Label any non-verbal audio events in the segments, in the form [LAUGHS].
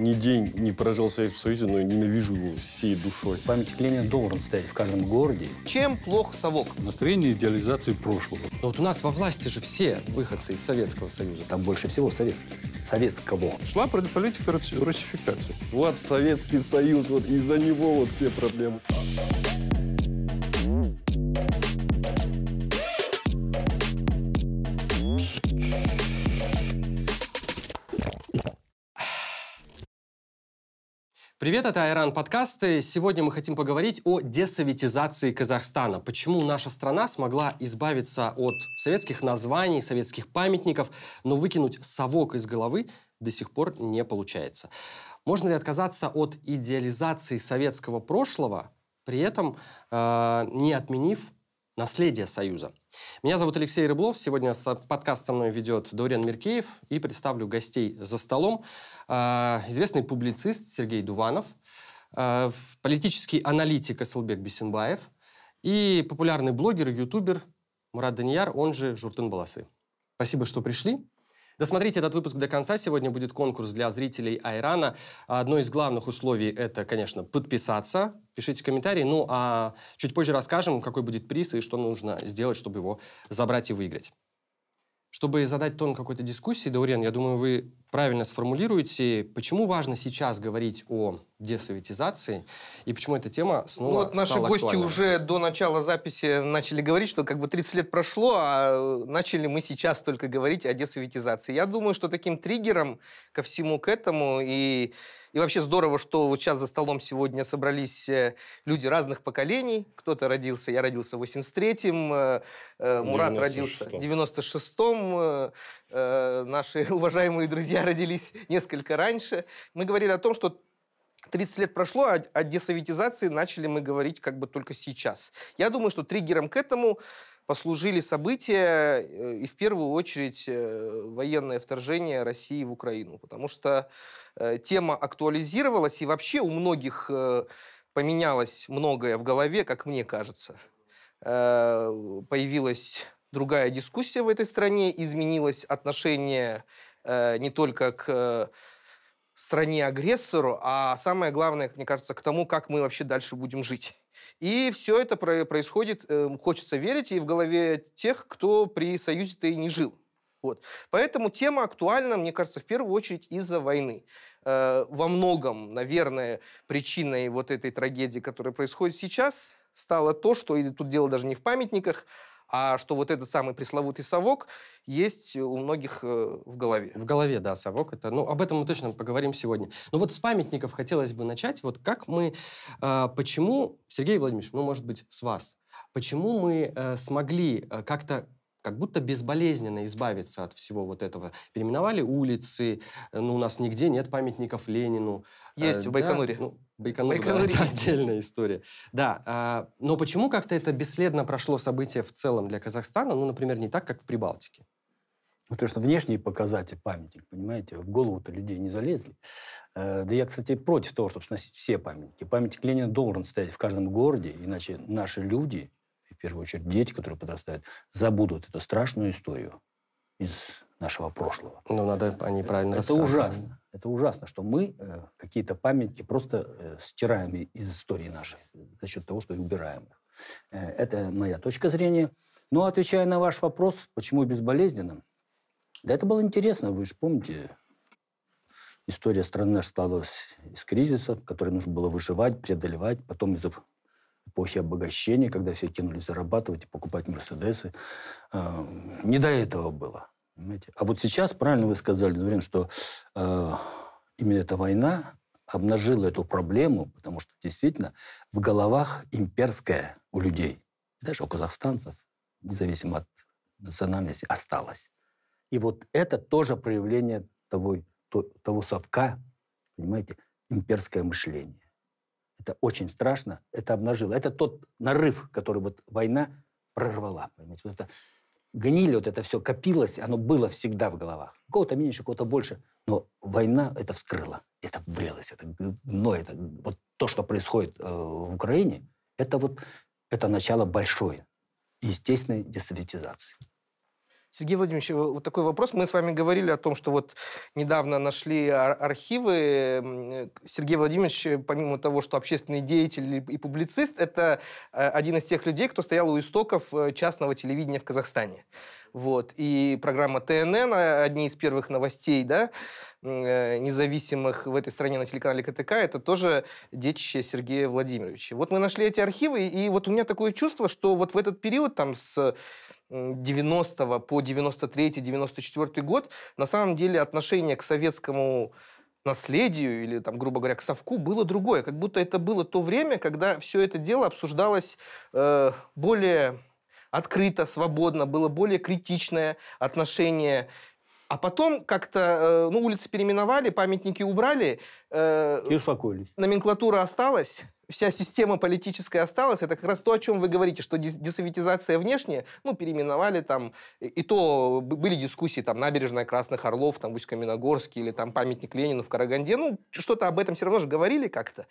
ни день не прожил в Советском Союзе, но ненавижу его всей душой. Памятник Ленина должен стоять в каждом городе. Чем плох совок? Настроение идеализации прошлого. Но вот у нас во власти же все выходцы из Советского Союза. Там больше всего советских. Советского. Шла политика русификации. Вот Советский Союз, вот из-за него вот все проблемы. Привет, это Айран подкасты. Сегодня мы хотим поговорить о десоветизации Казахстана. Почему наша страна смогла избавиться от советских названий, советских памятников, но выкинуть совок из головы до сих пор не получается. Можно ли отказаться от идеализации советского прошлого, при этом э, не отменив наследие Союза? Меня зовут Алексей Рыблов. Сегодня подкаст со мной ведет Даурен Меркеев и представлю гостей за столом. А, известный публицист Сергей Дуванов, а, политический аналитик Асылбек Бесенбаев и популярный блогер и ютубер Мурат Данияр, он же Журтын Баласы. Спасибо, что пришли. Досмотрите этот выпуск до конца. Сегодня будет конкурс для зрителей Айрана. Одно из главных условий – это, конечно, подписаться. Пишите комментарии. Ну, а чуть позже расскажем, какой будет приз и что нужно сделать, чтобы его забрать и выиграть чтобы задать тон какой-то дискуссии, Даурен, я думаю, вы правильно сформулируете, почему важно сейчас говорить о десоветизации и почему эта тема снова ну, вот стала наши гости уже до начала записи начали говорить, что как бы 30 лет прошло, а э, начали мы сейчас только говорить о десоветизации. Я думаю, что таким триггером ко всему к этому и и вообще здорово, что вот сейчас за столом сегодня собрались э, люди разных поколений. Кто-то родился, я родился в 83-м, э, э, Мурат родился в 96-м, э, э, наши [LAUGHS] уважаемые друзья родились несколько раньше. Мы говорили о том, что 30 лет прошло, а о десоветизации начали мы говорить как бы только сейчас. Я думаю, что триггером к этому послужили события, э, и в первую очередь э, военное вторжение России в Украину, потому что э, тема актуализировалась, и вообще у многих поменялось многое в голове, как мне кажется. Появилась другая дискуссия в этой стране, изменилось отношение не только к стране-агрессору, а самое главное, мне кажется, к тому, как мы вообще дальше будем жить. И все это происходит, эм, хочется верить, и в голове тех, кто при Союзе-то и не жил. Вот. Поэтому тема актуальна, мне кажется, в первую очередь из-за войны. Э, во многом, наверное, причиной вот этой трагедии, которая происходит сейчас, стало то, что и тут дело даже не в памятниках, а что вот этот самый пресловутый совок есть у многих э, в голове. В голове, да, совок это. Ну, об этом мы точно поговорим сегодня. Но ну вот с памятников хотелось бы начать. Вот как мы, а, почему, Сергей Владимирович, ну, может быть, с вас, почему мы э, смогли э, как-то как будто безболезненно избавиться от всего вот этого. Переименовали улицы, э, ну, у нас нигде нет памятников Ленину. Есть, э, в ну, Байконуре. Да, ну, Байконур, Байконур да, это отдельная история. Да, э, но почему как-то это бесследно прошло событие в целом для Казахстана, ну, например, не так, как в Прибалтике? Потому ну, что внешние показатели памятник, понимаете, в голову-то людей не залезли. Э, да я, кстати, против того, чтобы сносить все памятники. Памятник Ленина должен стоять в каждом городе, иначе наши люди в первую очередь дети, которые подрастают, забудут эту страшную историю из нашего прошлого. Ну, надо они э, правильно Это ужасно. Это ужасно, что мы э, какие-то памятники просто э, стираем из истории нашей за счет того, что и убираем их. это моя точка зрения. Но ну, а отвечая на ваш вопрос, почему безболезненно, да это было интересно. Вы же помните, история страны наша складывалась из кризиса, который нужно было выживать, преодолевать, потом из-за эпохи обогащения, когда все кинулись зарабатывать и покупать Мерседесы. А, не до этого было. Понимаете? А вот сейчас, правильно вы сказали, время, что а, именно эта война обнажила эту проблему, потому что действительно в головах имперская у людей, даже у казахстанцев, независимо от национальности, осталась. И вот это тоже проявление того, того совка, понимаете, имперское мышление. Это очень страшно, это обнажило. Это тот нарыв, который вот война прорвала. Понимаете? Вот это гнили, вот это все копилось, оно было всегда в головах. Кого-то меньше, кого-то больше. Но война это вскрыла, это вылилось, это гно, это вот то, что происходит э, в Украине, это вот это начало большой естественной десоветизации. Сергей Владимирович, э, вот такой вопрос. Мы с вами говорили о том, что вот недавно нашли архивы. Э, Сергей Владимирович, э, помимо того, что общественный деятель и публицист, это один из тех людей, кто стоял у истоков частного телевидения в Казахстане. Вот. И программа ТНН, а, одни из первых новостей, да, Э, независимых в этой стране на телеканале КТК, это тоже детище Сергея Владимировича. Вот мы нашли эти архивы, и вот у меня такое чувство, что вот в этот период, там, с 90 по 93-94 год, на самом деле отношение к советскому наследию или, там, грубо говоря, к совку было другое. Как будто это было то время, когда все это дело обсуждалось э, более открыто, свободно, было более критичное отношение а потом как-то, э, ну, улицы переименовали, памятники убрали. Э, и успокоились. Номенклатура осталась вся система политическая осталась, это как раз то, о чем вы говорите, что десоветизация внешняя, ну, переименовали там, и то были дискуссии, там, набережная Красных Орлов, там, в Усть-Каменогорске, или там памятник Ленину в Караганде, ну, что-то об этом все равно же говорили как-то.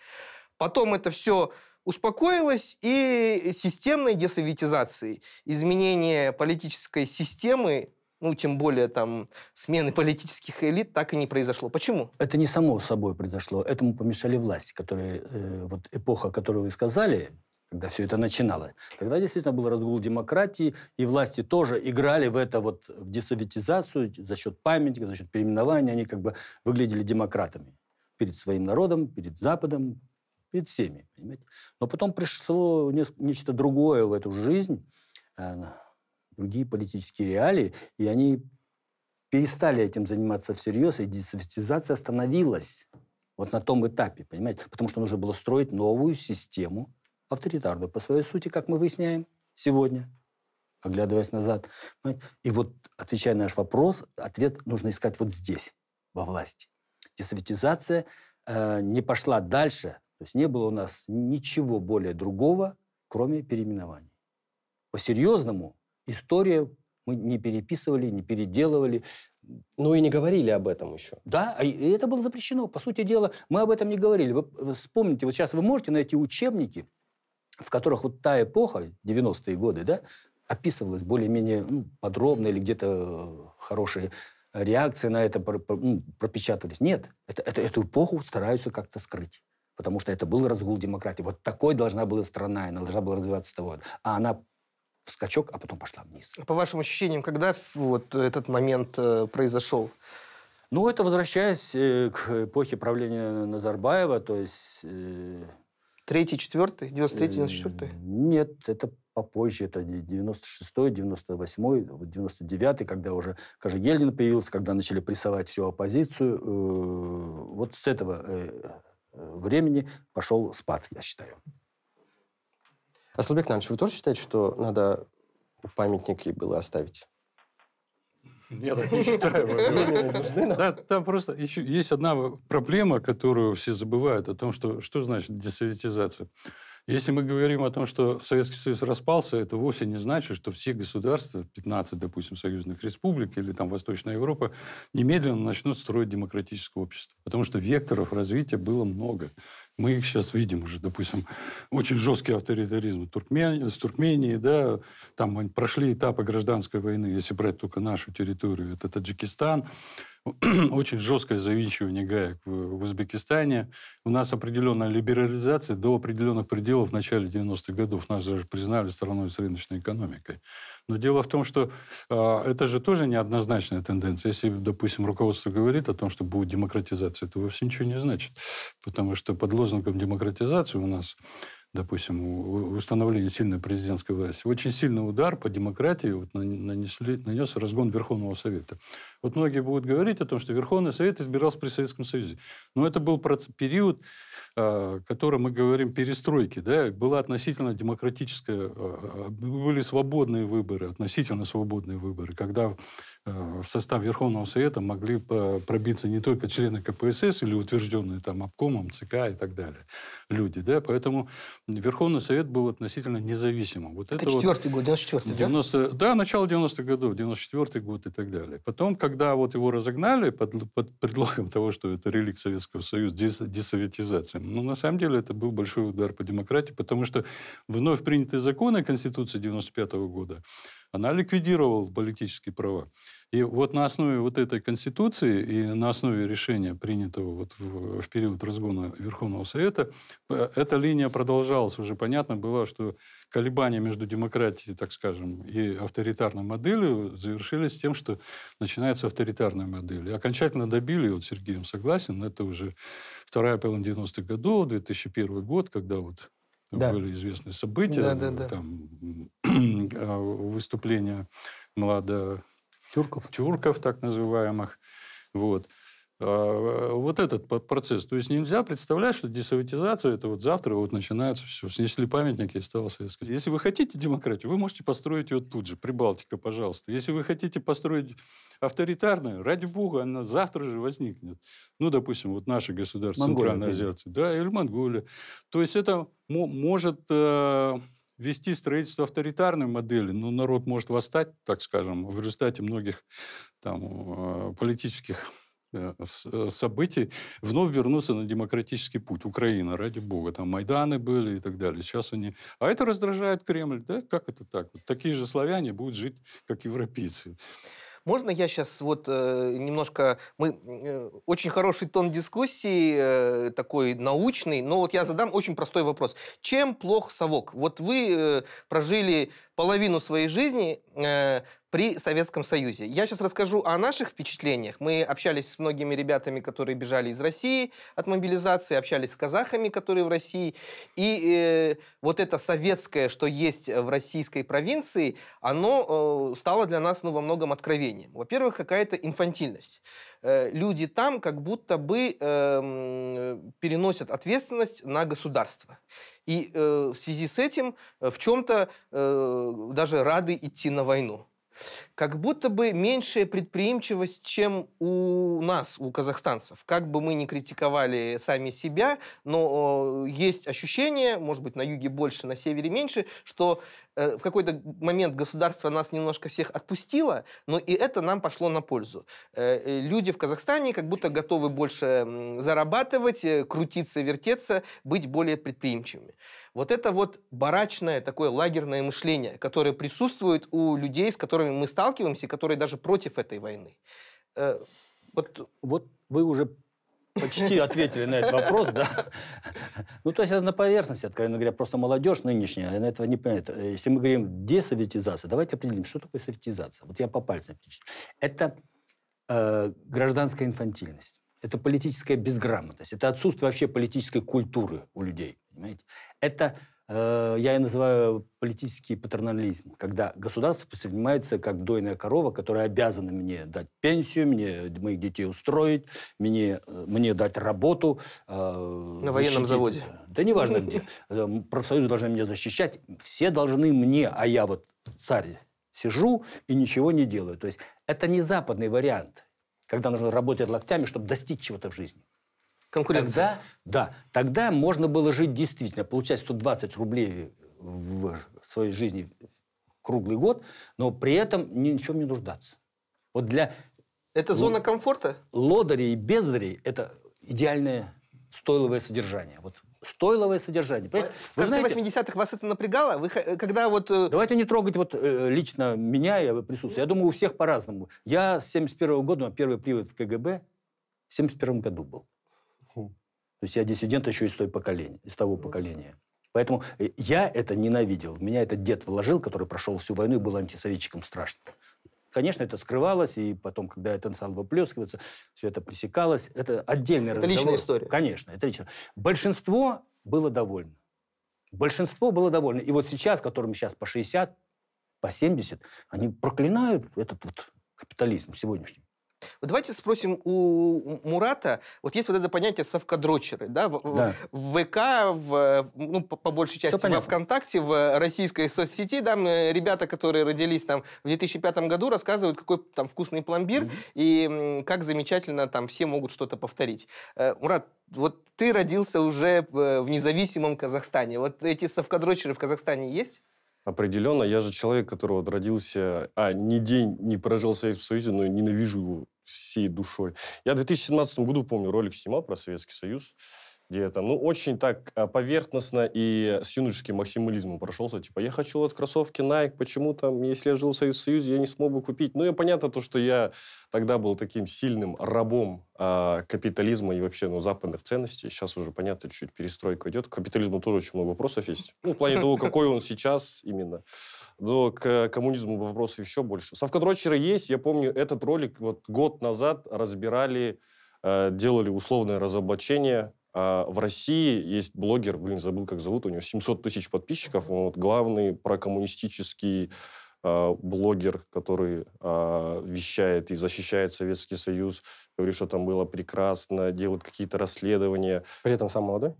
Потом это все успокоилось, и системной десоветизацией, изменение политической системы ну, тем более там смены политических элит, так и не произошло. Почему? Это не само собой произошло. Этому помешали власти, которые, э, вот эпоха, которую вы сказали, когда все это начиналось. Тогда действительно был разгул демократии, и власти тоже играли в это вот, в десоветизацию за счет памятника, за счет переименования. Они как бы выглядели демократами перед своим народом, перед Западом, перед всеми, понимаете? Но потом пришло нечто другое в эту жизнь, э, другие политические реалии, и они перестали этим заниматься всерьез, и десоветизация остановилась вот на том этапе, понимаете? Потому что нужно было строить новую систему авторитарную, по своей сути, как мы выясняем сегодня, оглядываясь назад. Понимаете? И вот, отвечая на наш вопрос, ответ нужно искать вот здесь, во власти. Десоветизация э, не пошла дальше, то есть не было у нас ничего более другого, кроме переименований. По-серьезному история. Мы не переписывали, не переделывали. Ну и не говорили об этом еще. Да, а и это было запрещено. По сути дела, мы об этом не говорили. Вы вспомните, вот сейчас вы можете найти учебники, в которых вот та эпоха, 90-е годы, да, описывалась более-менее ну, подробно или где-то э, хорошие реакции на это ну, пропечатывались. Нет, это, это, эту эпоху стараются как-то скрыть. Потому что это был разгул демократии. Вот такой должна была страна, она должна была развиваться с того. А она скачок, а потом пошла вниз. По вашим ощущениям, когда вот этот момент э, произошел? Ну, это возвращаясь э, к эпохе правления Назарбаева, то есть... Э, третий, четвертый? 93 94 Нет, это попозже, это 96-й, 98-й, 99-й, когда уже Кожегельдин появился, когда начали прессовать всю оппозицию. Вот с этого времени пошел спад, я считаю. Асылбек Нальевич, вы тоже считаете, что надо памятники было оставить? Я не считаю. Там просто еще есть одна проблема, которую все забывают, о том, что что значит десоветизация. Если мы говорим о том, что Советский Союз распался, это вовсе не значит, что все государства, 15, допустим, союзных республик или там Восточная Европа, немедленно начнут строить демократическое общество. Потому что векторов развития было много. Мы их сейчас видим уже, допустим, очень жесткий авторитаризм в Туркмении, в Туркмении да, там прошли этапы гражданской войны, если брать только нашу территорию, это Таджикистан, [CLEARS THROAT] очень жесткое завинчивание гаек в Узбекистане. У нас определенная либерализация до определенных пределов в начале 90-х годов. Нас даже признали страной с рыночной экономикой. Но дело в том, что а, это же тоже неоднозначная тенденция. Если, допустим, руководство говорит о том, что будет демократизация, это вовсе ничего не значит. Потому что под лозунгом демократизации у нас допустим, установление сильной президентской власти, очень сильный удар по демократии вот нанесли, нанес разгон Верховного Совета. Вот многие будут говорить о том, что Верховный Совет избирался при Советском Союзе. Но это был период, а, о котором мы говорим, перестройки. Да? Была относительно демократическая, а, а, были свободные выборы, относительно свободные выборы, когда Э, в состав Верховного Совета могли пробиться не только члены КПСС или утвержденные там обкомом, ЦК и так далее люди. Да? Поэтому Верховный Совет был относительно независимым. Вот это четвертый год, 94 90, да? Да, начало 90-х годов, 94 год и так далее. Потом, когда вот его разогнали под, под предлогом [LAUGHS] того, что это реликт Советского Союза, десоветизация, но ну, на самом деле это был большой удар по демократии, потому что вновь принятые законы Конституции 95 -го года, она ликвидировала политические права. И вот на основе вот этой конституции и на основе решения, принятого вот в, в период разгона Верховного Совета, э, эта линия продолжалась. Уже понятно было, что колебания между демократией, так скажем, и авторитарной моделью завершились тем, что начинается авторитарная модель. И окончательно добили, вот Сергеем согласен, это уже вторая половина 90-х годов, 2001 год, когда вот да. были известные события, да, да, да. там [CLEARS THROAT] а, выступления молодых тюрков, тюрков так называемых, вот. Э, э, вот этот процесс. То есть нельзя представлять, что десоветизация – это вот завтра вот начинается все. Снесли памятники и стало советское. Если вы хотите демократию, вы можете построить ее тут же. Прибалтика, пожалуйста. Если вы хотите построить авторитарную, ради бога, она завтра же возникнет. Ну, допустим, вот наше государство Центральной Азиации. Да, или Монголия. То есть это может э, вести строительство авторитарной модели, но народ может восстать, так скажем, в результате многих там политических Э, э, событий, вновь вернуться на демократический путь. Украина, ради бога, там Майданы были и так далее. Сейчас они... А это раздражает Кремль, да? Как это так? Вот такие же славяне будут жить, как европейцы. Можно я сейчас вот э, немножко... Мы... Э, очень хороший тон дискуссии, э, такой научный, но вот я задам очень простой вопрос. Чем плох совок? Вот вы э, прожили половину своей жизни, э, при Советском Союзе. Я сейчас расскажу о наших впечатлениях. Мы общались с многими ребятами, которые бежали из России от мобилизации, общались с казахами, которые в России. И э, вот это советское, что есть в российской провинции, оно э, стало для нас ну, во многом откровением. Во-первых, какая-то инфантильность. Э, люди там как будто бы э, переносят ответственность на государство. И э, в связи с этим э, в чем-то э, даже рады идти на войну. Как будто бы меньшая предприимчивость, чем у нас, у казахстанцев. Как бы мы ни критиковали сами себя, но э, есть ощущение, может быть, на юге больше, на севере меньше, что э, в какой-то момент государство нас немножко всех отпустило, но и это нам пошло на пользу. Э, люди в Казахстане как будто готовы больше зарабатывать, крутиться, вертеться, быть более предприимчивыми. Вот это вот барачное такое лагерное мышление, которое присутствует у людей, с которыми мы сталкиваемся, которые даже против этой войны. Э, вот... вот вы уже почти ответили на этот вопрос, да. Ну, то есть это на поверхности, откровенно говоря, просто молодежь нынешняя, она этого не понимает. Э, если мы говорим десоветизация, давайте определим, что такое советизация. Вот я по пальцам птичу. Это э, гражданская инфантильность. Это политическая безграмотность. Это отсутствие вообще политической культуры у людей. Понимаете? Это э, я и называю политический патернализм, когда государство воспринимается как дойная корова, которая обязана мне дать пенсию, мне моих детей устроить, мне, э, мне дать работу. Э, На военном защитить. заводе. Да неважно где. Э, профсоюзы должны меня защищать. Все должны мне, а я вот царь сижу и ничего не делаю. То есть это не западный вариант, когда нужно работать локтями, чтобы достичь чего-то в жизни. Конкуренция. Тогда, да, тогда можно было жить действительно, получать 120 рублей в своей жизни круглый год, но при этом ни чем не нуждаться. Вот для... Это зона комфорта? Лодыри и бездарей – это идеальное стойловое содержание. Вот стойловое содержание. Понимаете? В конце знаете, 80-х вас это напрягало? Вы, когда вот... Э, Давайте не трогать вот э, лично меня и присутствие. Я думаю, у всех по-разному. Я с 71 -го года, первый привод в КГБ в 71 году был. То есть я диссидент еще из, той поколения, из того поколения. Поэтому э, я это ненавидел. Меня этот дед вложил, который прошел всю войну и был антисоветчиком страшным. Конечно, это скрывалось, и потом, когда это стало выплескиваться, все это пресекалось. Это отдельный это разговор. Это личная история. Конечно, это лично. Большинство было довольно. Большинство было довольно. И вот сейчас, которым сейчас по 60, по 70, они проклинают этот вот капитализм сегодняшний. Вот давайте спросим у Мурата, вот есть вот это понятие совкадрочеры, да, в, да. в ВК, в, ну, по, по большей части во ВКонтакте, в российской соцсети, там да, э, ребята, которые родились там в 2005 году, рассказывают, какой там вкусный пломбир mm-hmm. и как замечательно там все могут что-то повторить. Э, Мурат, вот ты родился уже э, в независимом Казахстане, вот эти совкадрочеры в Казахстане есть? определенно. Я же человек, который вот родился, а, ни день не прожил в Советском Союзе, но ненавижу его всей душой. Я в 2017 году, помню, ролик снимал про Советский Союз где я ну, очень так а, поверхностно и с юношеским максимализмом прошелся. Типа, я хочу вот кроссовки Nike, почему там, если я жил в Союз Союзе, я не смог бы купить. Ну, и понятно то, что я тогда был таким сильным рабом э, капитализма и вообще, ну, западных ценностей. Сейчас уже, понятно, чуть-чуть перестройка идет. К капитализму тоже очень много вопросов есть. Ну, в плане того, [LAUGHS] какой он сейчас именно. Но к коммунизму вопросов еще больше. Совкодрочеры есть. Я помню, этот ролик вот год назад разбирали а, делали условное разоблачение а в России есть блогер, блин, забыл, как зовут, у него 700 тысяч подписчиков, он вот главный прокоммунистический э, блогер, который э, вещает и защищает Советский Союз, говорит, что там было прекрасно, делает какие-то расследования. При этом сам молодой?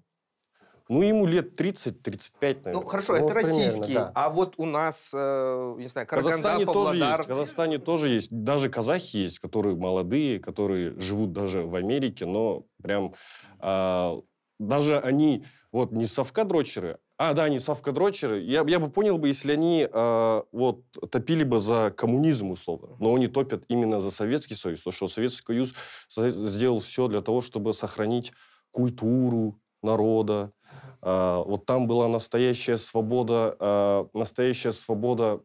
Ну, ему лет 30-35, наверное. Ну, хорошо, ну, это примерно, российский. Да. А вот у нас, э, не знаю, Караганда, Казахстане Павлодар... Тоже есть, в Казахстане тоже есть. Даже казахи есть, которые молодые, которые живут даже в Америке, но прям... Э, даже они, вот, не совка-дрочеры, а, да, они совка-дрочеры. Я, я бы понял бы, если они э, вот топили бы за коммунизм, условно. Но они топят именно за Советский Союз, то что Советский Союз сделал все для того, чтобы сохранить культуру народа, а, вот там была настоящая свобода, а, настоящая свобода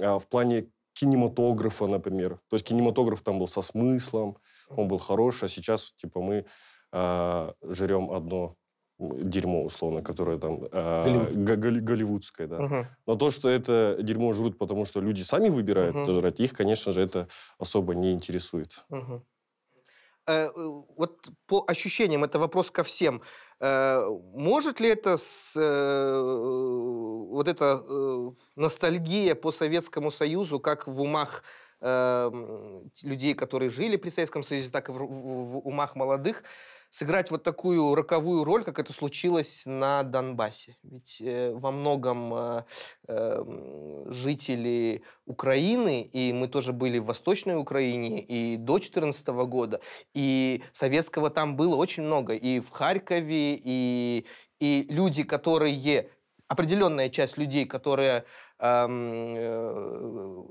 а, в плане кинематографа, например. То есть кинематограф там был со смыслом, он был хороший, а сейчас типа мы э, жрем одно дерьмо, условно, которое там... Голливуд. Голливудское, да. Угу. Но то, что это дерьмо жрут, потому что люди сами выбирают угу. жрать, их, конечно же, это особо не интересует. Угу. Э, вот по ощущениям, это вопрос ко всем, э, может ли это с, э, вот эта ностальгия по Советскому Союзу, как в умах эм, людей, которые жили при Советском Союзе, так и в умах молодых, сыграть вот такую роковую роль, как это случилось на Донбассе. Ведь э, во многом э, э, жители Украины, и мы тоже были в Восточной Украине, и до 2014 года, и советского там было очень много, и в Харькове, и, и люди, которые определенная часть людей, которые Э,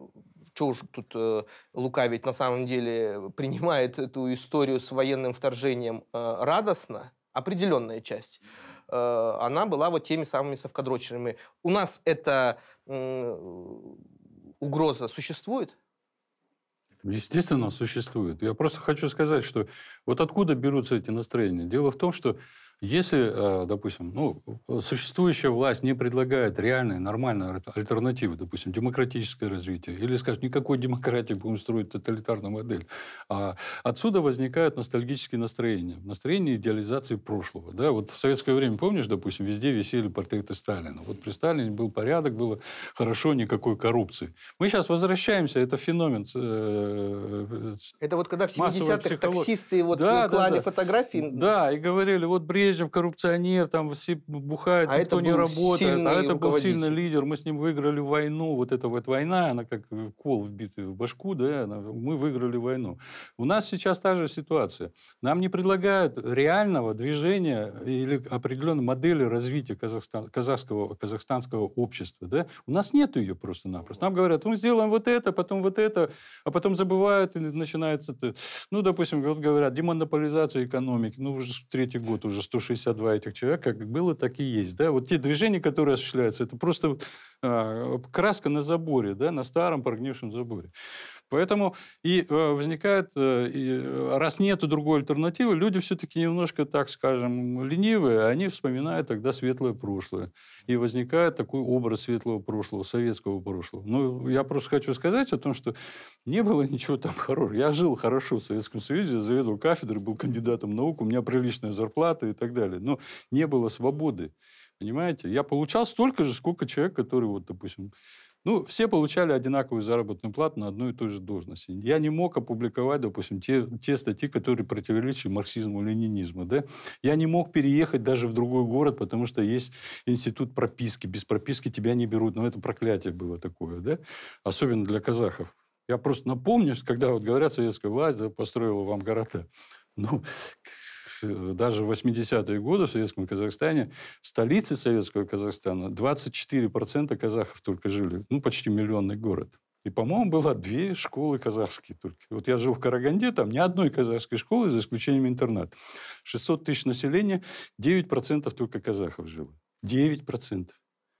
что уж тут э, лукавить, на самом деле э, принимает эту историю с военным вторжением э, радостно, определенная часть, она была вот теми самыми совкадрочерами. У нас эта угроза существует? Естественно, существует. Я просто хочу сказать, что вот откуда берутся эти настроения. Дело в том, что если, э, допустим, ну, существующая власть не предлагает реальной, нормальной альтернативы, допустим, демократическое развитие, или, скажем, никакой демократии будем строить тоталитарную модель, а отсюда возникают ностальгические настроения, настроения идеализации прошлого. Да? Вот в советское время, помнишь, допустим, везде висели портреты Сталина. Вот при Сталине был порядок, было хорошо, никакой коррупции. Мы сейчас возвращаемся, это феномен. Э, э, это вот когда в 70-х таксисты вот да, клали да, да. фотографии. Да, и говорили, вот бред Брежнев коррупционер, там все бухают, а никто не работает. А это был сильный лидер. Мы с ним выиграли войну. Вот эта вот война, она как э, кол вбитый в башку, да, она, мы выиграли войну. У нас сейчас та же ситуация. Нам не предлагают реального движения или определенной модели развития казахстан, казахского, казахстанского общества. Да? У нас нет ее просто-напросто. Нам говорят, мы сделаем вот это, потом вот это, а потом забывают и начинается... Ну, допустим, вот говорят, демонополизация экономики. Ну, уже третий год уже строим 162 этих человек, как было, так и есть. Да? Вот те движения, которые осуществляются, это просто а, краска на заборе, да, на старом прогнившем заборе. Поэтому и э, возникает, э, и э, раз нет другой альтернативы, люди все-таки немножко, так скажем, ленивые, они вспоминают тогда светлое прошлое. И возникает такой образ светлого прошлого, советского прошлого. Ну, я просто хочу сказать о том, что не было ничего там хорошего. Я жил хорошо в Советском Союзе, заведовал кафедрой, был кандидатом наук, у меня приличная зарплата и так далее. Но не было свободы. Понимаете? Я получал столько же, сколько человек, который, вот, допустим, ну, все получали одинаковую заработную плату на одну и ту же должность. Я не мог опубликовать, допустим, те, те статьи, которые противоречили марксизму, ленинизму. Да? Я не мог переехать даже в другой город, потому что есть институт прописки. Без прописки тебя не берут. Но ну, это проклятие было такое, да? особенно для казахов. Я просто напомню, когда вот говорят, советская власть да, построила вам города. Ну, Э, даже в 80-е годы в Советском Казахстане, в столице Советского Казахстана 24% казахов только жили. Ну, почти миллионный город. И, по-моему, было две школы казахские только. Вот я жил в Караганде, там ни одной казахской школы, за исключением интернат. 600 тысяч населения, 9% только казахов жило. 9%.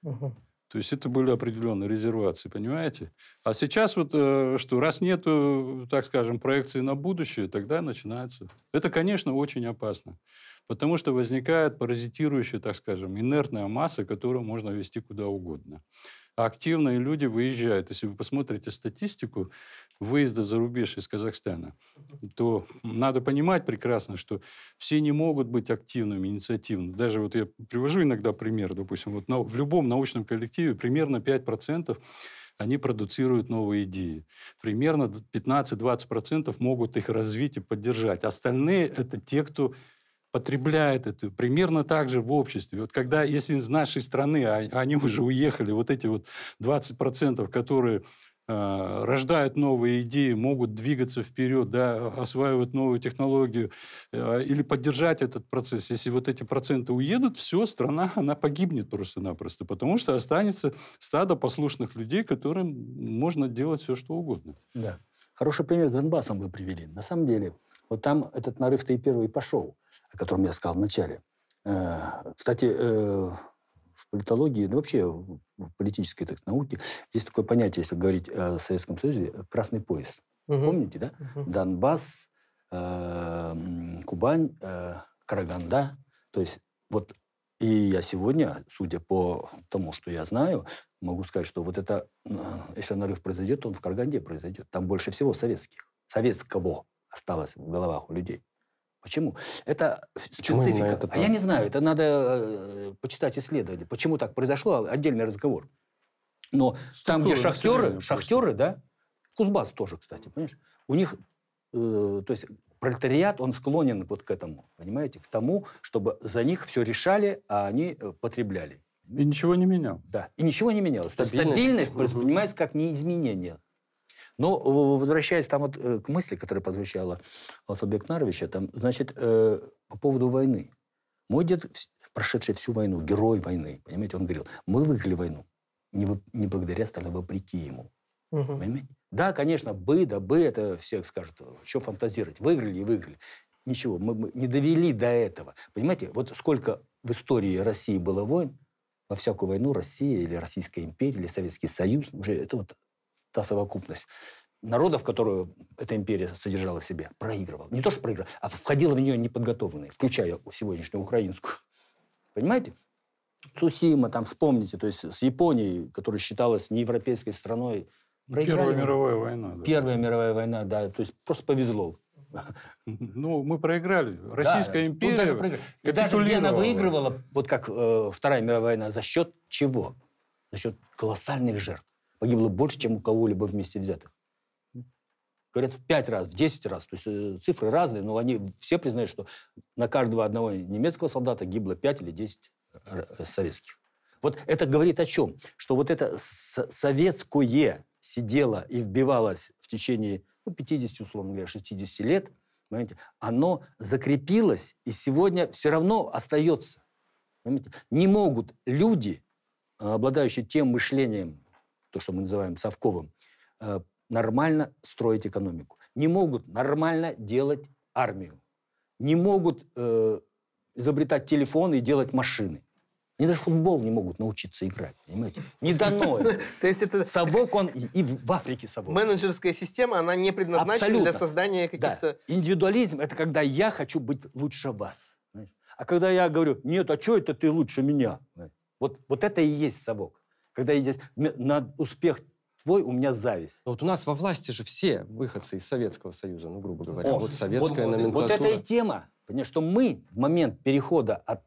Угу. То есть это были определенные резервации, понимаете? А сейчас вот э, что, раз нету, так скажем, проекции на будущее, тогда начинается. Это, конечно, очень опасно, потому что возникает паразитирующая, так скажем, инертная масса, которую можно вести куда угодно активные люди выезжают. Если вы посмотрите статистику выезда за рубеж из Казахстана, то надо понимать прекрасно, что все не могут быть активными, инициативными. Даже вот я привожу иногда пример, допустим, вот в любом научном коллективе примерно 5% они продуцируют новые идеи. Примерно 15-20% могут их развить и поддержать. Остальные – это те, кто потребляет это примерно так же в обществе. Вот когда, если из нашей страны, а, они уже уехали, вот эти вот 20%, которые а, рождают новые идеи, могут двигаться вперед, да, осваивать новую технологию а, или поддержать этот процесс. Если вот эти проценты уедут, все, страна, она погибнет просто-напросто, потому что останется стадо послушных людей, которым можно делать все, что угодно. Да. Хороший пример с Донбассом вы привели. На самом деле, вот там этот нарыв-то и первый пошел, о котором я сказал вначале. Э, кстати, э, в политологии, ну вообще в политической так, науке, есть такое понятие, если говорить о Советском Союзе, красный пояс. Угу. Помните, да? Угу. Донбасс, э, Кубань, Караганда. То есть вот и я сегодня, судя по тому, что я знаю, могу сказать, что вот это, если нарыв произойдет, то он в Караганде произойдет. Там больше всего советских, советского осталось в головах у людей. Почему? Это Почему специфика. Это а так? я не знаю, это надо э, почитать исследования. Почему так произошло, а, отдельный разговор. Но Структура там, где шахтеры, шахтеры, да, Кузбасс тоже, кстати, понимаешь, у них, э, то есть пролетариат, он склонен вот к этому, понимаете, к тому, чтобы за них все решали, а они э, потребляли. И ничего не менял. Да, и ничего не менялось. Стабильность, Стабильность угу. воспринимается как неизменение но возвращаясь там вот э, к мысли, которая прозвучала Алсабек Наровича, там, значит, э, по поводу войны. Мой дед, прошедший всю войну, герой войны, понимаете, он говорил, мы выиграли войну не, благодаря Сталину, а вопреки ему. Угу. Понимаете? Да, конечно, бы, да бы, это всех скажут, что фантазировать, выиграли и выиграли. Ничего, мы не довели до этого. Понимаете, вот сколько в истории России было войн, во всякую войну Россия или Российская империя или Советский Союз, уже это вот та совокупность народов, которую эта империя содержала в себе, проигрывала. Не то, что проигрывала, а входила в нее неподготовленные, включая сегодняшнюю украинскую. Понимаете? Цусима, там, вспомните, то есть с Японией, которая считалась неевропейской страной. Проиграли. Первая мировая война. Да. Первая мировая война, да. То есть просто повезло. [LAUGHS] Ну, мы проиграли. Российская ну, да, империя даже проиграли. И даже где она выигрывала, вот как э, Вторая мировая война, за счет чего? За счет колоссальных жертв погибло больше, чем у кого-либо вместе взятых. Говорят, в 5 раз, в 10 раз. То есть э, цифры разные, но они все признают, что на каждого одного немецкого солдата гибло 5 или 10 э, э, советских. Вот это говорит о чем? Что вот это советское сидело и вбивалось в течение ну, 50, условно говоря, 60 лет, понимаете, оно закрепилось и сегодня все равно остается. Понимаете? Не могут люди, обладающие тем мышлением то, что мы называем совковым, э, нормально строить экономику. Не могут нормально делать армию. Не могут э, изобретать телефоны и делать машины. Они даже футбол не могут научиться играть, понимаете? Не дано [LAUGHS] То есть это... Совок он и в Африке совок. Менеджерская система, она не предназначена для создания каких-то... Да. Индивидуализм – это когда я хочу быть лучше вас. А когда я говорю, нет, а что это ты лучше меня? Вот, вот это и есть совок. Когда есть на успех твой, у меня зависть. Но вот у нас во власти же все выходцы из Советского Союза, ну, грубо говоря. О, вот советская вот, номенклатура. Вот это и тема, понимаешь, что мы в момент перехода от,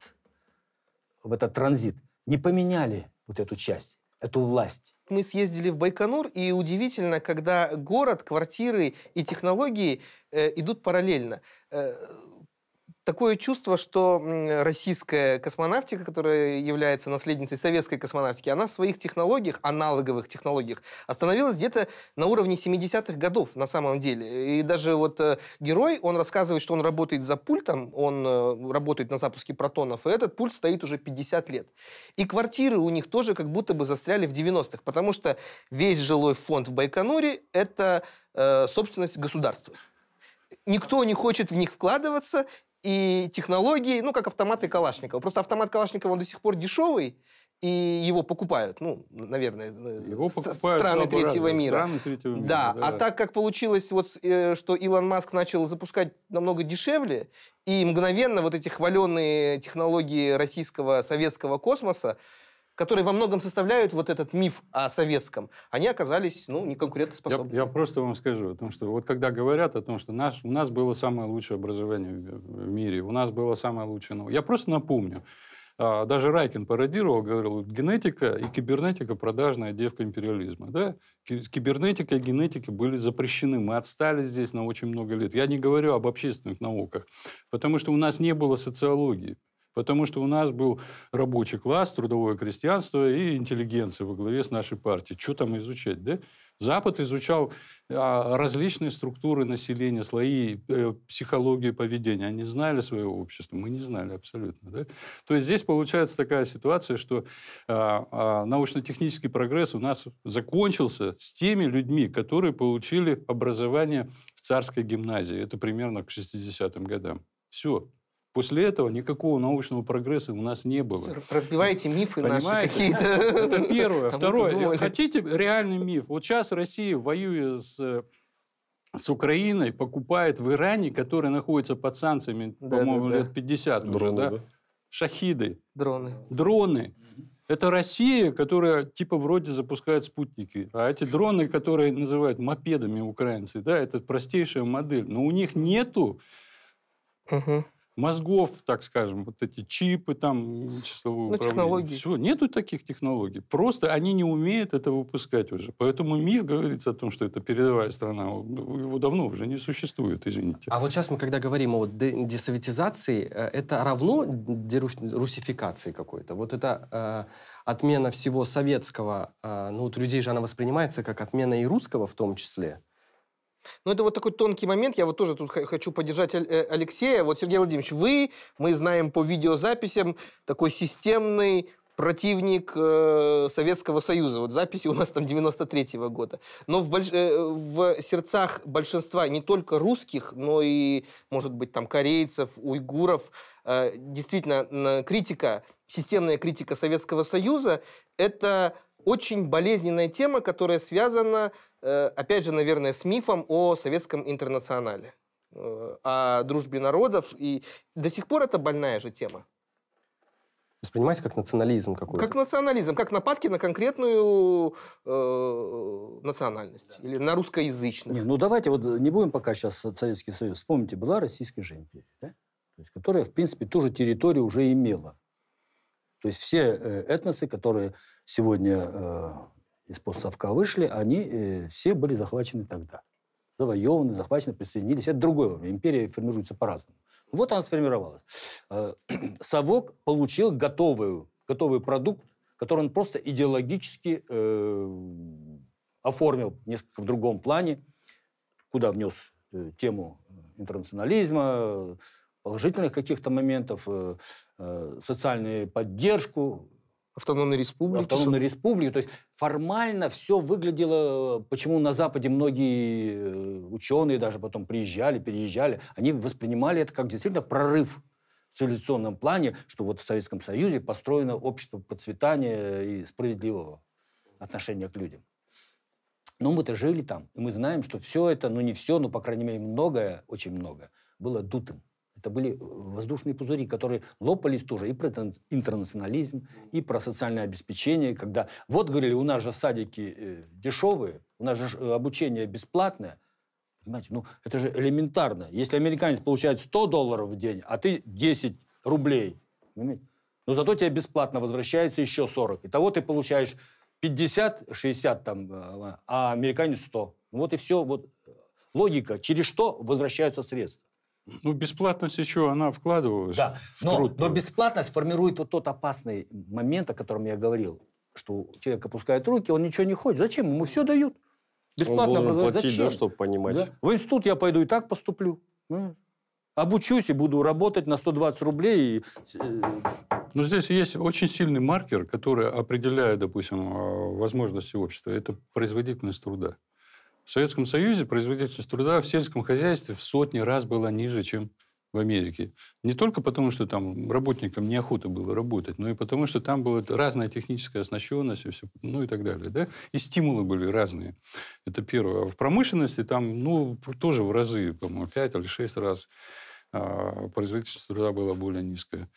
в этот транзит не поменяли вот эту часть эту власть. Мы съездили в Байконур, и удивительно, когда город, квартиры и технологии э, идут параллельно. Э, такое чувство, что российская космонавтика, которая является наследницей советской космонавтики, она в своих технологиях, аналоговых технологиях, остановилась где-то на уровне 70-х годов на самом деле. И даже вот э, герой, он рассказывает, что он работает за пультом, он э, работает на запуске протонов, и этот пульт стоит уже 50 лет. И квартиры у них тоже как будто бы застряли в 90-х, потому что весь жилой фонд в Байконуре – это э, собственность государства никто не хочет в них вкладываться, и технологии, ну, как автоматы Калашникова. Просто автомат Калашникова, он до сих пор дешевый, и его покупают, ну, наверное, э, его покупают страны третьего мира. Страны третьего мира. Да, да, а так как получилось, вот, э, что Илон Маск начал запускать намного дешевле, и мгновенно вот эти хваленные технологии российского, советского космоса которые во многом составляют вот этот миф о советском, они оказались ну, неконкурентоспособными. Я, я просто вам скажу, потому что вот когда говорят о том, что наш, у нас было самое лучшее образование в мире, у нас было самое лучшее ну, Я просто напомню, а, даже Райкин пародировал, говорил, генетика и кибернетика – продажная девка империализма. Да? Кибернетика и генетика были запрещены. Мы отстали здесь на очень много лет. Я не говорю об общественных науках, потому что у нас не было социологии. Потому что у нас был рабочий класс, трудовое крестьянство и интеллигенция во главе с нашей партией. Что там изучать, да? Запад изучал а, различные структуры населения, слои э, психологии поведения. Они знали свое общество, мы не знали абсолютно. Да? То есть здесь получается такая ситуация, что а, а, научно-технический прогресс у нас закончился с теми людьми, которые получили образование в царской гимназии. Это примерно к 60-м годам. Все. После этого никакого научного прогресса у нас не было. Разбиваете мифы Понимаете? наши какие-то. Это первое. Второе. Хотите реальный миф? Вот сейчас Россия, воюет с с Украиной, покупает в Иране, который находится под санкциями, да, по-моему, да, лет 50 Дроны, уже, да? да? Шахиды. Дроны. Дроны. Это Россия, которая типа вроде запускает спутники. А эти дроны, которые называют мопедами украинцы, да, это простейшая модель. Но у них нету угу мозгов, так скажем, вот эти чипы там, числовое ну, управление. Технологии. Все, нету таких технологий. Просто они не умеют это выпускать уже. Поэтому миф говорится о том, что это передовая страна, его давно уже не существует, извините. А вот сейчас мы, когда говорим о десоветизации, э, это равно русификации какой-то? Вот это э, отмена всего советского, э, ну вот людей же она воспринимается как отмена и русского в том числе. Но ну, это вот такой тонкий момент. Я вот тоже тут хочу поддержать э, Алексея. Вот, Сергей Владимирович, вы, мы знаем по видеозаписям, такой системный противник э, Советского Союза. Вот записи у нас там 93-го года. Но в, больш... э, в сердцах большинства не только русских, но и, может быть, там корейцев, уйгуров, э, действительно, критика, системная критика Советского Союза – это очень болезненная тема, которая связана, э, опять же, наверное, с мифом о советском интернационале, э, о дружбе народов. И до сих пор это больная же тема. Воспринимаете как национализм какой-то? Как национализм, как нападки на конкретную э, национальность или на русскоязычность. Не, ну давайте вот не будем пока сейчас Советский Союз. Вспомните, была Российская же империя, да? То есть, которая, в принципе, ту же территорию уже имела. То есть все э, этносы, которые сегодня э, из постсовка вышли, они э, все были захвачены тогда. Завоеваны, захвачены, присоединились. Это другое время. Империя формируется по-разному. Вот она сформировалась. [CLEARS THROAT] Совок получил готовую, готовый продукт, который он просто идеологически оформил несколько в другом плане, куда внес тему интернационализма, положительных каких-то моментов, э, э, социальную поддержку. Автономной республики. Автономной республики. То есть формально все выглядело, э, почему на Западе многие ученые даже потом приезжали, переезжали, они воспринимали это как действительно прорыв в цивилизационном плане, что вот в Советском Союзе построено общество процветания и справедливого отношения к людям. Но мы-то жили там, и мы знаем, что все это, ну не все, но, по крайней мере, многое, очень многое, было дутым. Это были э, воздушные пузыри, которые лопались тоже и про интернационализм, и про социальное обеспечение, когда вот говорили, у нас же садики э, дешевые, у нас же э, обучение бесплатное. Понимаете, ну это же элементарно. Если американец получает 100 долларов в день, а ты 10 рублей, понимаете? но зато тебе бесплатно возвращается еще 40. Итого ты получаешь 50, 60 там, а американец 100. Вот и все. Вот логика, через что возвращаются средства. Ну, бесплатность еще, она вкладывалась да. но, труд. Но бесплатность формирует вот тот опасный момент, о котором я говорил, что человек опускает руки, он ничего не хочет. Зачем? Ему все дают. Бесплатно он должен платить, Зачем? да, чтобы понимать. Да? В институт я пойду и так поступлю. Ну, обучусь и буду работать на 120 рублей. И... Э, но здесь есть очень сильный маркер, который определяет, допустим, э, возможности общества. Это производительность труда. В Советском Союзе производительность труда в сельском хозяйстве в сотни раз была ниже, чем в Америке. Не только потому, что там работникам неохота было работать, но и потому, что там была разная техническая оснащенность и все, ну и так далее. Да? И стимулы были разные. Это первое. А в промышленности там, ну, тоже в разы, по-моему, пять или шесть раз а, производительность труда была более низкая.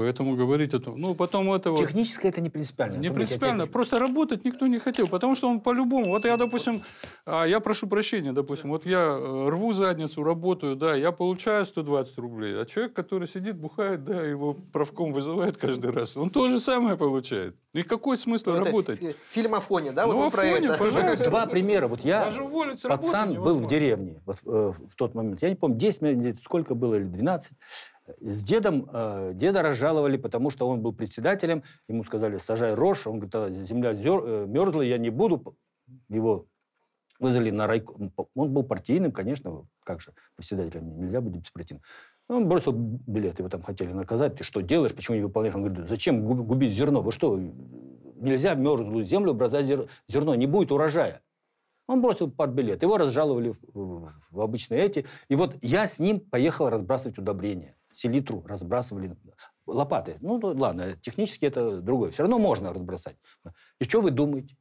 Поэтому говорить о том. Ну, потом этого... Технически это не принципиально. Не принципиально. Тебя... Просто работать никто не хотел, потому что он по-любому... Вот я, допустим, а, я прошу прощения, допустим, вот я э, рву задницу, работаю, да, я получаю 120 рублей, а человек, который сидит, бухает, да, его правком вызывает каждый раз, он то же самое получает. И какой смысл ну, это работать? Фильм о фоне, да? Ну, вот о фоне, это. пожалуйста. Два примера. Вот я, пацан, был в деревне вот, э, в тот момент. Я не помню, 10 сколько было, или 12. С дедом, э, деда разжаловали, потому что он был председателем, ему сказали, сажай рожь, он говорит, земля зер, э, мерзлая, я не буду, его вызвали на райком, он был партийным, конечно, как же, председателем нельзя быть беспартийным. Он бросил билет, его там хотели наказать. Ты что делаешь, почему не выполняешь? Он говорит, зачем губить зерно? Вы что, нельзя мерзлую землю бросать зерно, не будет урожая. Он бросил под билет. Его разжаловали в, в, в обычные эти. И вот я с ним поехал разбрасывать удобрения селитру разбрасывали лопаты. Ну, ну, ладно, технически это другое. Все равно можно разбросать. И что вы думаете?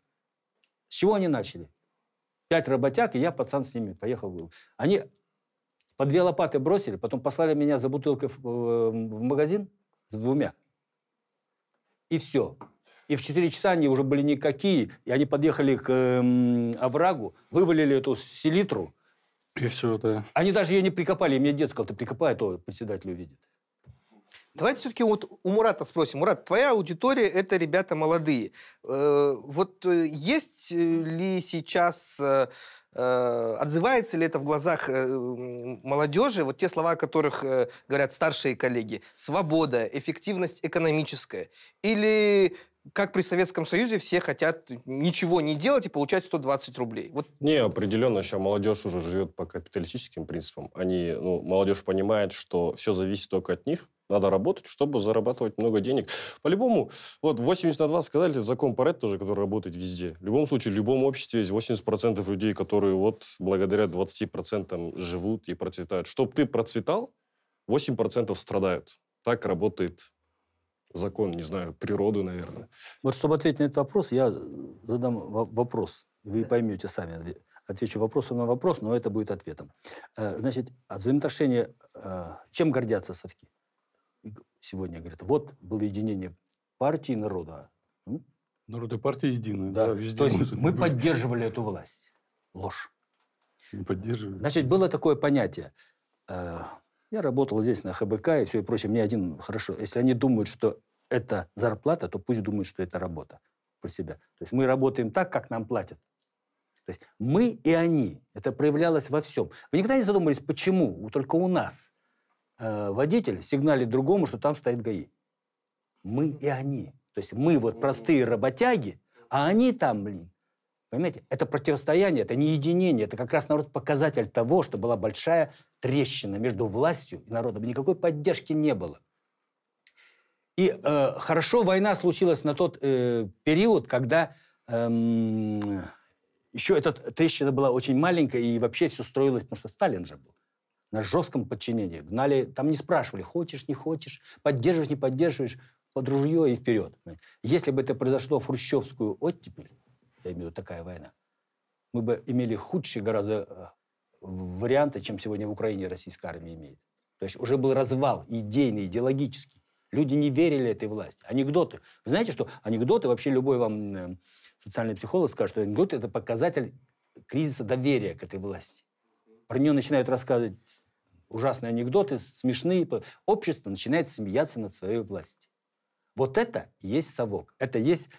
С чего они начали? Пять работяг, и я, пацан, с ними поехал. Они по две лопаты бросили, потом послали меня за бутылкой в, э, в магазин с двумя. И все. И в 4 часа они уже были никакие, и они подъехали к э, оврагу, вывалили эту селитру, и все, да. Они даже ее не прикопали. И мне дед сказал, ты прикопай, а то председатель увидит. Давайте все-таки вот у Мурата спросим. Мурат, твоя аудитория – это ребята молодые. Э, вот э, есть э, ли сейчас отзывается ли это в глазах молодежи, вот те слова, о которых говорят старшие коллеги, свобода, эффективность экономическая, или как при Советском Союзе все хотят ничего не делать и получать 120 рублей. Вот. Не, определенно, сейчас молодежь уже живет по капиталистическим принципам. Они, ну, молодежь понимает, что все зависит только от них. Надо работать, чтобы зарабатывать много денег. По-любому, вот 80 на 20 сказали, это закон Парет тоже, который работает везде. В любом случае, в любом обществе есть 80% людей, которые вот благодаря 20% живут и процветают. Чтобы ты процветал, 8% страдают. Так работает закон, не знаю, природу, наверное. Вот чтобы ответить на этот вопрос, я задам вопрос. Вы поймете сами. Отвечу вопросом на вопрос, но это будет ответом. Э, значит, от взаимоотношения, э, чем гордятся совки? Сегодня говорят, вот было единение партии и народа. Народ и партия едины. Да. да везде То есть мы быть. поддерживали эту власть. Ложь. Не поддерживали. Значит, было такое понятие э, я работал здесь на ХБК и все и прочее. Мне один хорошо. Если они думают, что это зарплата, то пусть думают, что это работа про себя. То есть мы работаем так, как нам платят. То есть мы и они. Это проявлялось во всем. Вы никогда не задумывались, почему только у нас э, водитель сигналит другому, что там стоит ГАИ? Мы и они. То есть мы вот простые работяги, а они там, блин. Понимаете? Это противостояние, это не единение. Это как раз, народ показатель того, что была большая трещина между властью и народом. Никакой поддержки не было. И э, хорошо война случилась на тот э, период, когда эм, еще эта трещина была очень маленькая, и вообще все строилось, потому что Сталин же был на жестком подчинении. Гнали, там не спрашивали, хочешь, не хочешь, поддерживаешь, не поддерживаешь, под ружье и вперед. Если бы это произошло в хрущевскую оттепель, я имею в виду такая война, мы бы имели худший гораздо э, варианты, чем сегодня в Украине российская армия имеет. То есть уже был развал идейный, идеологический. Люди не верили этой власти. Анекдоты. Вы знаете, что анекдоты, вообще любой вам э, социальный психолог скажет, что анекдоты – это показатель кризиса доверия к этой власти. Про нее начинают рассказывать ужасные анекдоты, смешные. Общество начинает смеяться над своей властью. Вот это и есть совок. Это есть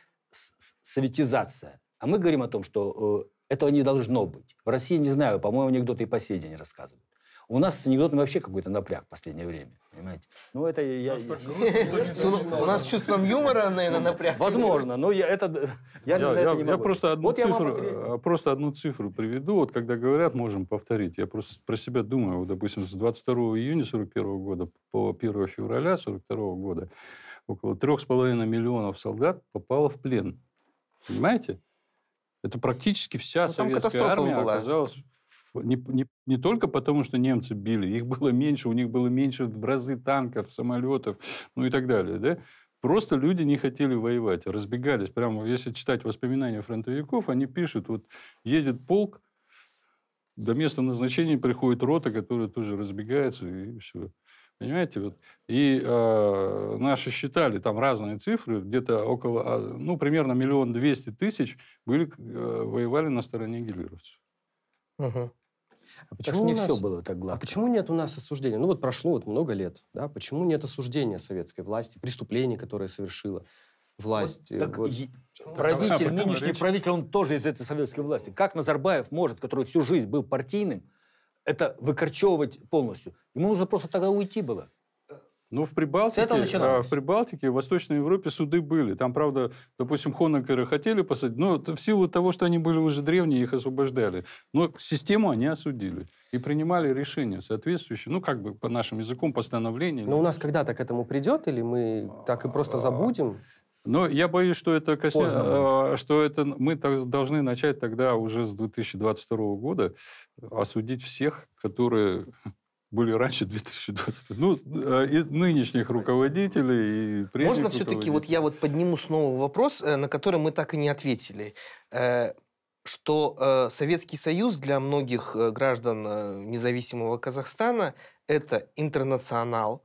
советизация. А мы говорим о том, что э, этого не должно быть. В России, не знаю, по-моему, анекдоты и по сей день рассказывают. У нас с анекдотами вообще какой-то напряг в последнее время, понимаете? Ну, это я... Ну, ну, [LAUGHS] у нас с чувством юмора, наверное, напряг. Возможно, но я это я не могу. Я просто одну цифру э, просто одну цифру приведу. Вот когда говорят, можем повторить. Я просто про себя думаю. Вот, допустим, с 22 июня 41 года по 1 февраля 42 года около 3,5 миллионов солдат попало в плен. Понимаете? Это практически вся Но ну, советская армия была. оказалась не, не, не только потому, что немцы били, их было меньше, у них было меньше в разы танков, самолетов, ну и так далее, да? Просто люди не хотели воевать, а разбегались. Прямо если читать воспоминания фронтовиков, они пишут, вот едет полк, до места назначения приходит рота, которая тоже разбегается, и все. Понимаете? Вот. И э, наши считали, там разные цифры, где-то около, а, ну, примерно миллион двести тысяч были, э, воевали на стороне гитлеровцев. Угу. А почему не нас... все было так гладко? А почему нет у нас осуждения? Ну вот прошло вот много лет, да? Почему нет осуждения советской власти, преступлений, которые совершила власть? Вот, так вот. Е... Правитель, а, нынешний речь... правитель, он тоже из этой советской власти. Как Назарбаев может, который всю жизнь был партийным, это выкорчевывать полностью. Ему нужно просто тогда уйти было. Но ну, в Прибалтике, а, в Прибалтике, в Восточной Европе суды были. Там, правда, допустим, Хонекера хотели посадить, но в силу того, что они были уже древние, их освобождали. Но систему они осудили и принимали решение соответствующее, ну, как бы по нашим языкам, постановление. Но у нас когда-то к этому придет, или мы так и просто а, забудем? Но я боюсь, что это, косня... А, что это мы должны начать тогда уже с 2022 года осудить всех, которые [LAUGHS] были раньше 2020. Ну, э, и нынешних руководителей, и прежних Можно все-таки, вот я вот подниму снова вопрос, э, на который мы так и не ответили. Э, что Советский Союз для многих граждан независимого Казахстана – это интернационал,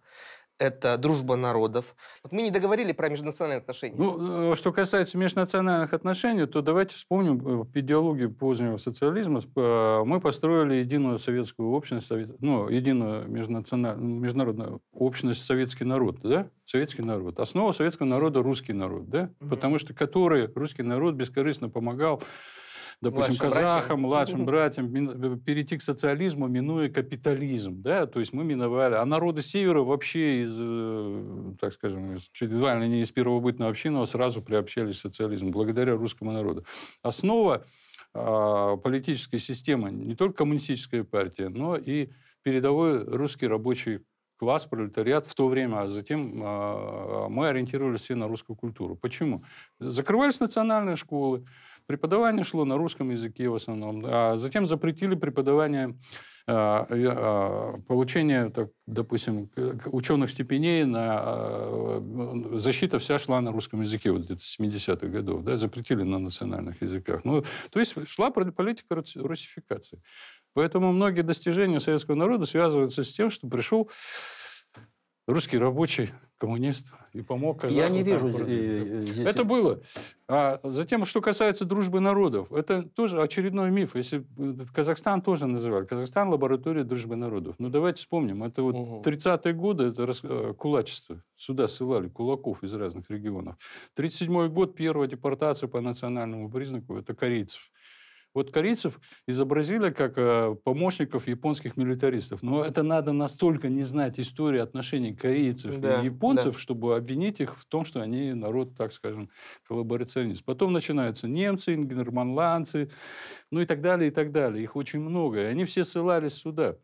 это дружба народов. Вот мы не договорили про межнациональные отношения. Ну, э, что касается межнациональных отношений, то давайте вспомним э, идеологию позднего социализма. Э, мы построили единую советскую общность, ну, единую межнациональную, международную общность советский народ, да? Советский народ. Основа советского народа – русский народ, да? Угу. Потому что который русский народ бескорыстно помогал допустим, младшим казахам, братьям. младшим братьям, э, перейти к социализму, минуя капитализм. Да? То есть мы миновали. А народы Севера вообще, из, э, так скажем, из, едва ли не из первобытной общины, а сразу приобщались к социализму благодаря русскому народу. Основа а, политической системы не только коммунистическая партия, но и передовой русский рабочий класс, пролетариат в то время, а затем а, мы ориентировались все на русскую культуру. Почему? Закрывались национальные школы, Преподавание шло на русском языке в основном. А затем запретили преподавание а, э, а, получение, так, допустим, ученых степеней на а, э, защита вся шла на русском языке вот где-то 70-х годов, да, запретили на национальных языках. Ну, то есть шла политика русификации. Поэтому многие достижения советского народа связываются с тем, что пришел русский рабочий коммунист и помог казахам. Я не вижу э, э, здесь... Это было. А затем, что касается дружбы народов, это тоже очередной миф. Если Казахстан тоже называли. Казахстан – лаборатория дружбы народов. Ну, давайте вспомним. Это вот угу. 30-е годы, это рас... Э, кулачество. Сюда ссылали кулаков из разных регионов. 37-й год, первая депортация по национальному признаку – это корейцев. Вот корейцев изобразили как э, помощников японских милитаристов. Но это надо настолько не знать истории отношений корейцев да, и японцев, да. чтобы обвинить их в том, что они народ, так скажем, коллаборационист. Потом начинаются немцы, ингерманландцы, ну и так далее, и так далее. Их очень много. И они все ссылались сюда.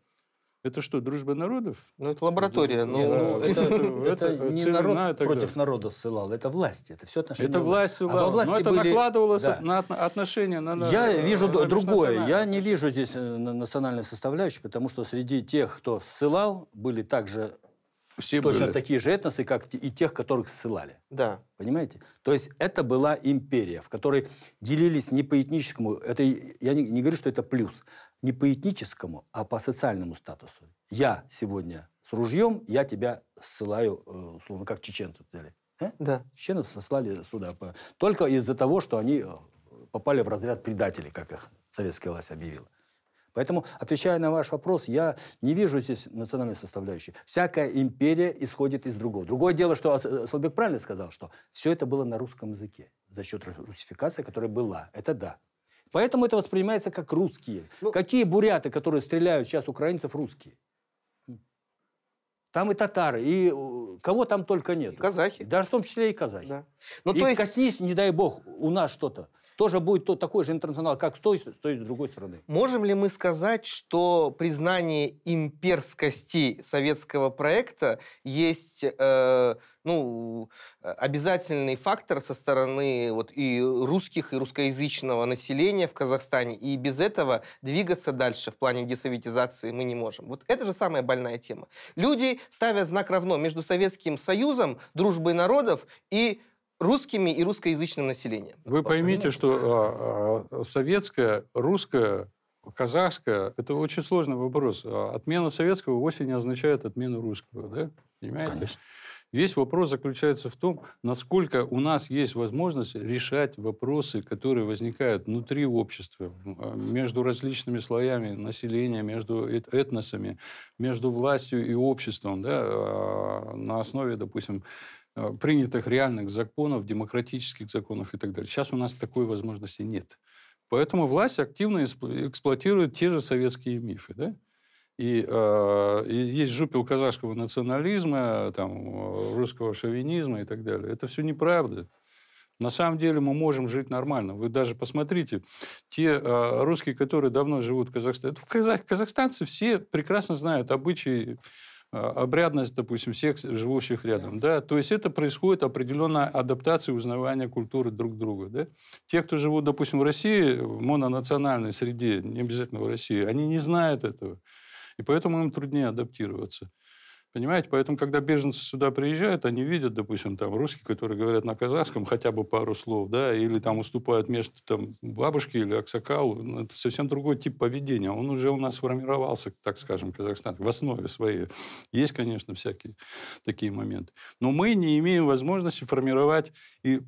Это что, дружба народов? Ну, это лаборатория. Но... Ну, ну, ну, это, это, это не народ против народа ссылал, это власти. Это все отношения Это власть а ссылала. А власти но это были... накладывалось да. на отношения. На, на, Я вижу на, другое. Я не вижу здесь э, национальной составляющей, потому что среди тех, кто ссылал, были также все точно были. такие же этносы, как и тех, которых ссылали. Да. Понимаете? То есть это была империя, в которой делились не по этническому. Это я не, не говорю, что это плюс не по этническому, а по социальному статусу. Я сегодня с ружьем, я тебя ссылаю, э, условно, как чеченцев взяли. Э? Да. Чеченцев сослали сюда. Только из-за того, что они э, попали в разряд предателей, как их советская власть объявила. Поэтому, отвечая на ваш вопрос, я не вижу здесь национальной составляющей. Всякая империя исходит из другого. Другое дело, что Солбек правильно сказал, что все это было на русском языке за счет русификации, которая была. Это да. Поэтому это воспринимается как русские. Ну, Какие буряты, которые стреляют сейчас украинцев, русские? Хм. Там и татары, и э, кого там только нет. Казахи. Даже в том числе и казахи. Да. Ну, и то есть... коснись, не дай бог, у нас что-то тоже будет тот, такой же интернационал, как с той, с той, с другой стороны. Можем ли мы сказать, что признание имперскости советского проекта есть э, ну, обязательный фактор со стороны вот, и русских, и русскоязычного населения в Казахстане, и без этого двигаться дальше в плане десоветизации мы не можем. Вот это же самая больная тема. Люди ставят знак равно между Советским Союзом, дружбой народов и русскими и русскоязычным населением. Вы поймите, что а, а, а, советское, русское, казахское – это очень сложный вопрос. Отмена советского вовсе не означает отмену русского, да? Понимаете? Конечно. Весь вопрос заключается в том, насколько у нас есть возможность решать вопросы, которые возникают внутри общества, между различными слоями населения, между этносами, между властью и обществом, да, на основе, допустим, Э, принятых реальных законов, демократических законов и так далее. Сейчас у нас такой возможности нет. Поэтому власть активно эксплуатирует те же советские мифы. Да? И, э, и есть жупел казахского национализма, там, э, русского шовинизма и так далее. Это все неправда. На самом деле мы можем жить нормально. Вы даже посмотрите, те э, русские, которые давно живут в Казахстане, это в Казах, казахстанцы все прекрасно знают обычаи Э, обрядность, допустим, всех живущих рядом. Да. Да? То есть это происходит определенная адаптация узнавания культуры друг друга. Да? Те, кто живут, допустим, в России, в мононациональной среде, не обязательно в России, они не знают этого. И поэтому им труднее адаптироваться. Понимаете? Поэтому, когда беженцы сюда приезжают, они видят, допустим, там русских, которые говорят на казахском хотя бы пару слов, да, или там уступают место там, бабушке или аксакалу. Ну, это совсем другой тип поведения. Он уже у нас формировался, так скажем, Казахстан, в основе своей. Есть, конечно, всякие такие моменты. Но мы не имеем возможности формировать и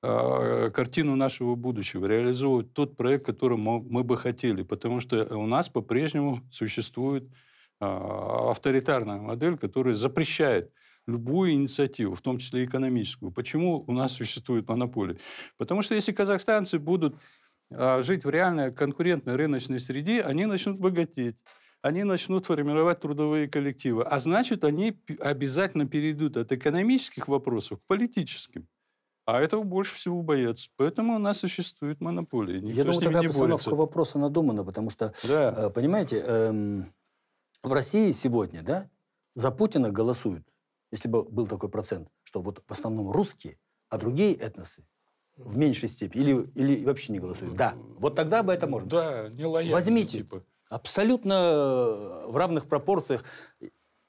а, картину нашего будущего, реализовывать тот проект, который мы бы хотели, потому что у нас по-прежнему существует а, авторитарная модель, которая запрещает любую инициативу, в том числе экономическую. Почему у нас существует монополия? Потому что если казахстанцы будут а, жить в реальной конкурентной рыночной среде, они начнут богатеть они начнут формировать трудовые коллективы. А значит, они обязательно перейдут от экономических вопросов к политическим. А этого больше всего боятся. Поэтому у нас существует монополия. Никто Я думаю, такая постановка вопроса надумана, потому что, да. Э, понимаете, эм в России сегодня, да, за Путина голосуют, если бы был такой процент, что вот в основном русские, а другие этносы в меньшей степени или, или вообще не голосуют. Да, вот тогда бы это можно. Да, не лояльно. Возьмите. Типа. Абсолютно э, в равных пропорциях.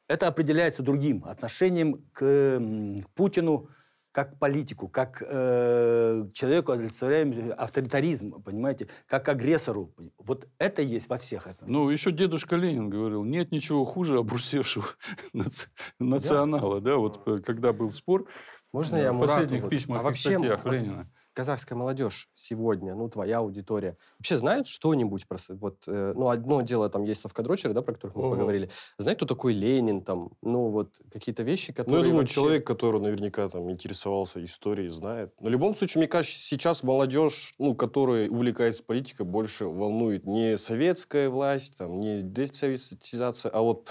Это определяется другим отношением к, к Путину, как политику, как э, человеку олицетворяем авторитаризм, понимаете, как агрессору. Вот это есть во всех этом. Ну, еще дедушка Ленин говорил, нет ничего хуже обрусевшего [LAUGHS] наци... национала, да? да, вот э, когда был спор. Можно э, я Мурату? В последних письмах а вообще, статьях Ленина казахская молодежь сегодня, ну, твоя аудитория, вообще знают что-нибудь про... Вот, э, ну, одно дело, там, есть совкадрочеры, да, про которых мы угу. поговорили. Знают, кто такой Ленин, там, ну, вот, какие-то вещи, которые... Ну, я думаю, вообще... человек, который наверняка, там, интересовался историей, знает. На любом случае, мне кажется, сейчас молодежь, ну, которая увлекается политикой, больше волнует не советская власть, там, не десоветизация, а вот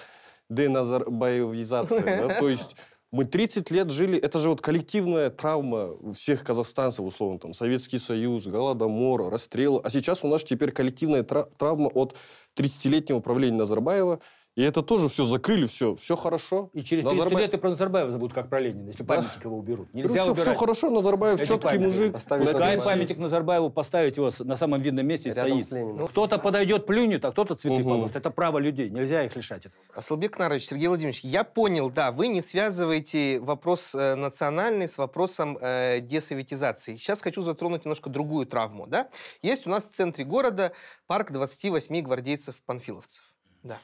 деназарбаевизация, да, то [LAUGHS] есть мы 30 лет жили, это же вот коллективная травма всех казахстанцев, условно, там, Советский Союз, Голодомор, расстрелы. А сейчас у нас теперь коллективная травма от 30-летнего правления Назарбаева – и это тоже все закрыли, все, все хорошо. И через 30 Назарбаев... лет и про Назарбаева забудут, как про Ленина, если памятник да. его уберут. Ну нельзя все, убирать. все хорошо, Назарбаев Эти четкий памятник. мужик. Поставить Дай памятник Назарбаеву, поставить его на самом видном месте Рядом стоит. Ну, кто-то подойдет, плюнет, а кто-то цветы угу. положит. Это право людей, нельзя их лишать. этого. Асылбек Нарович, Сергей Владимирович, я понял, да, вы не связываете вопрос э, национальный с вопросом э, десоветизации. Сейчас хочу затронуть немножко другую травму. Да? Есть у нас в центре города парк 28 гвардейцев-панфиловцев. Да.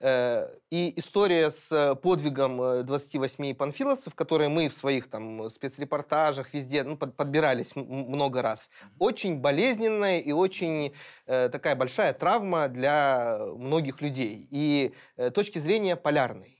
Э, и история с э, подвигом 28 э, панфиловцев, которые мы в своих там спецрепортажах везде ну, подбирались много раз, очень болезненная и очень такая большая травма для многих людей и точки зрения полярной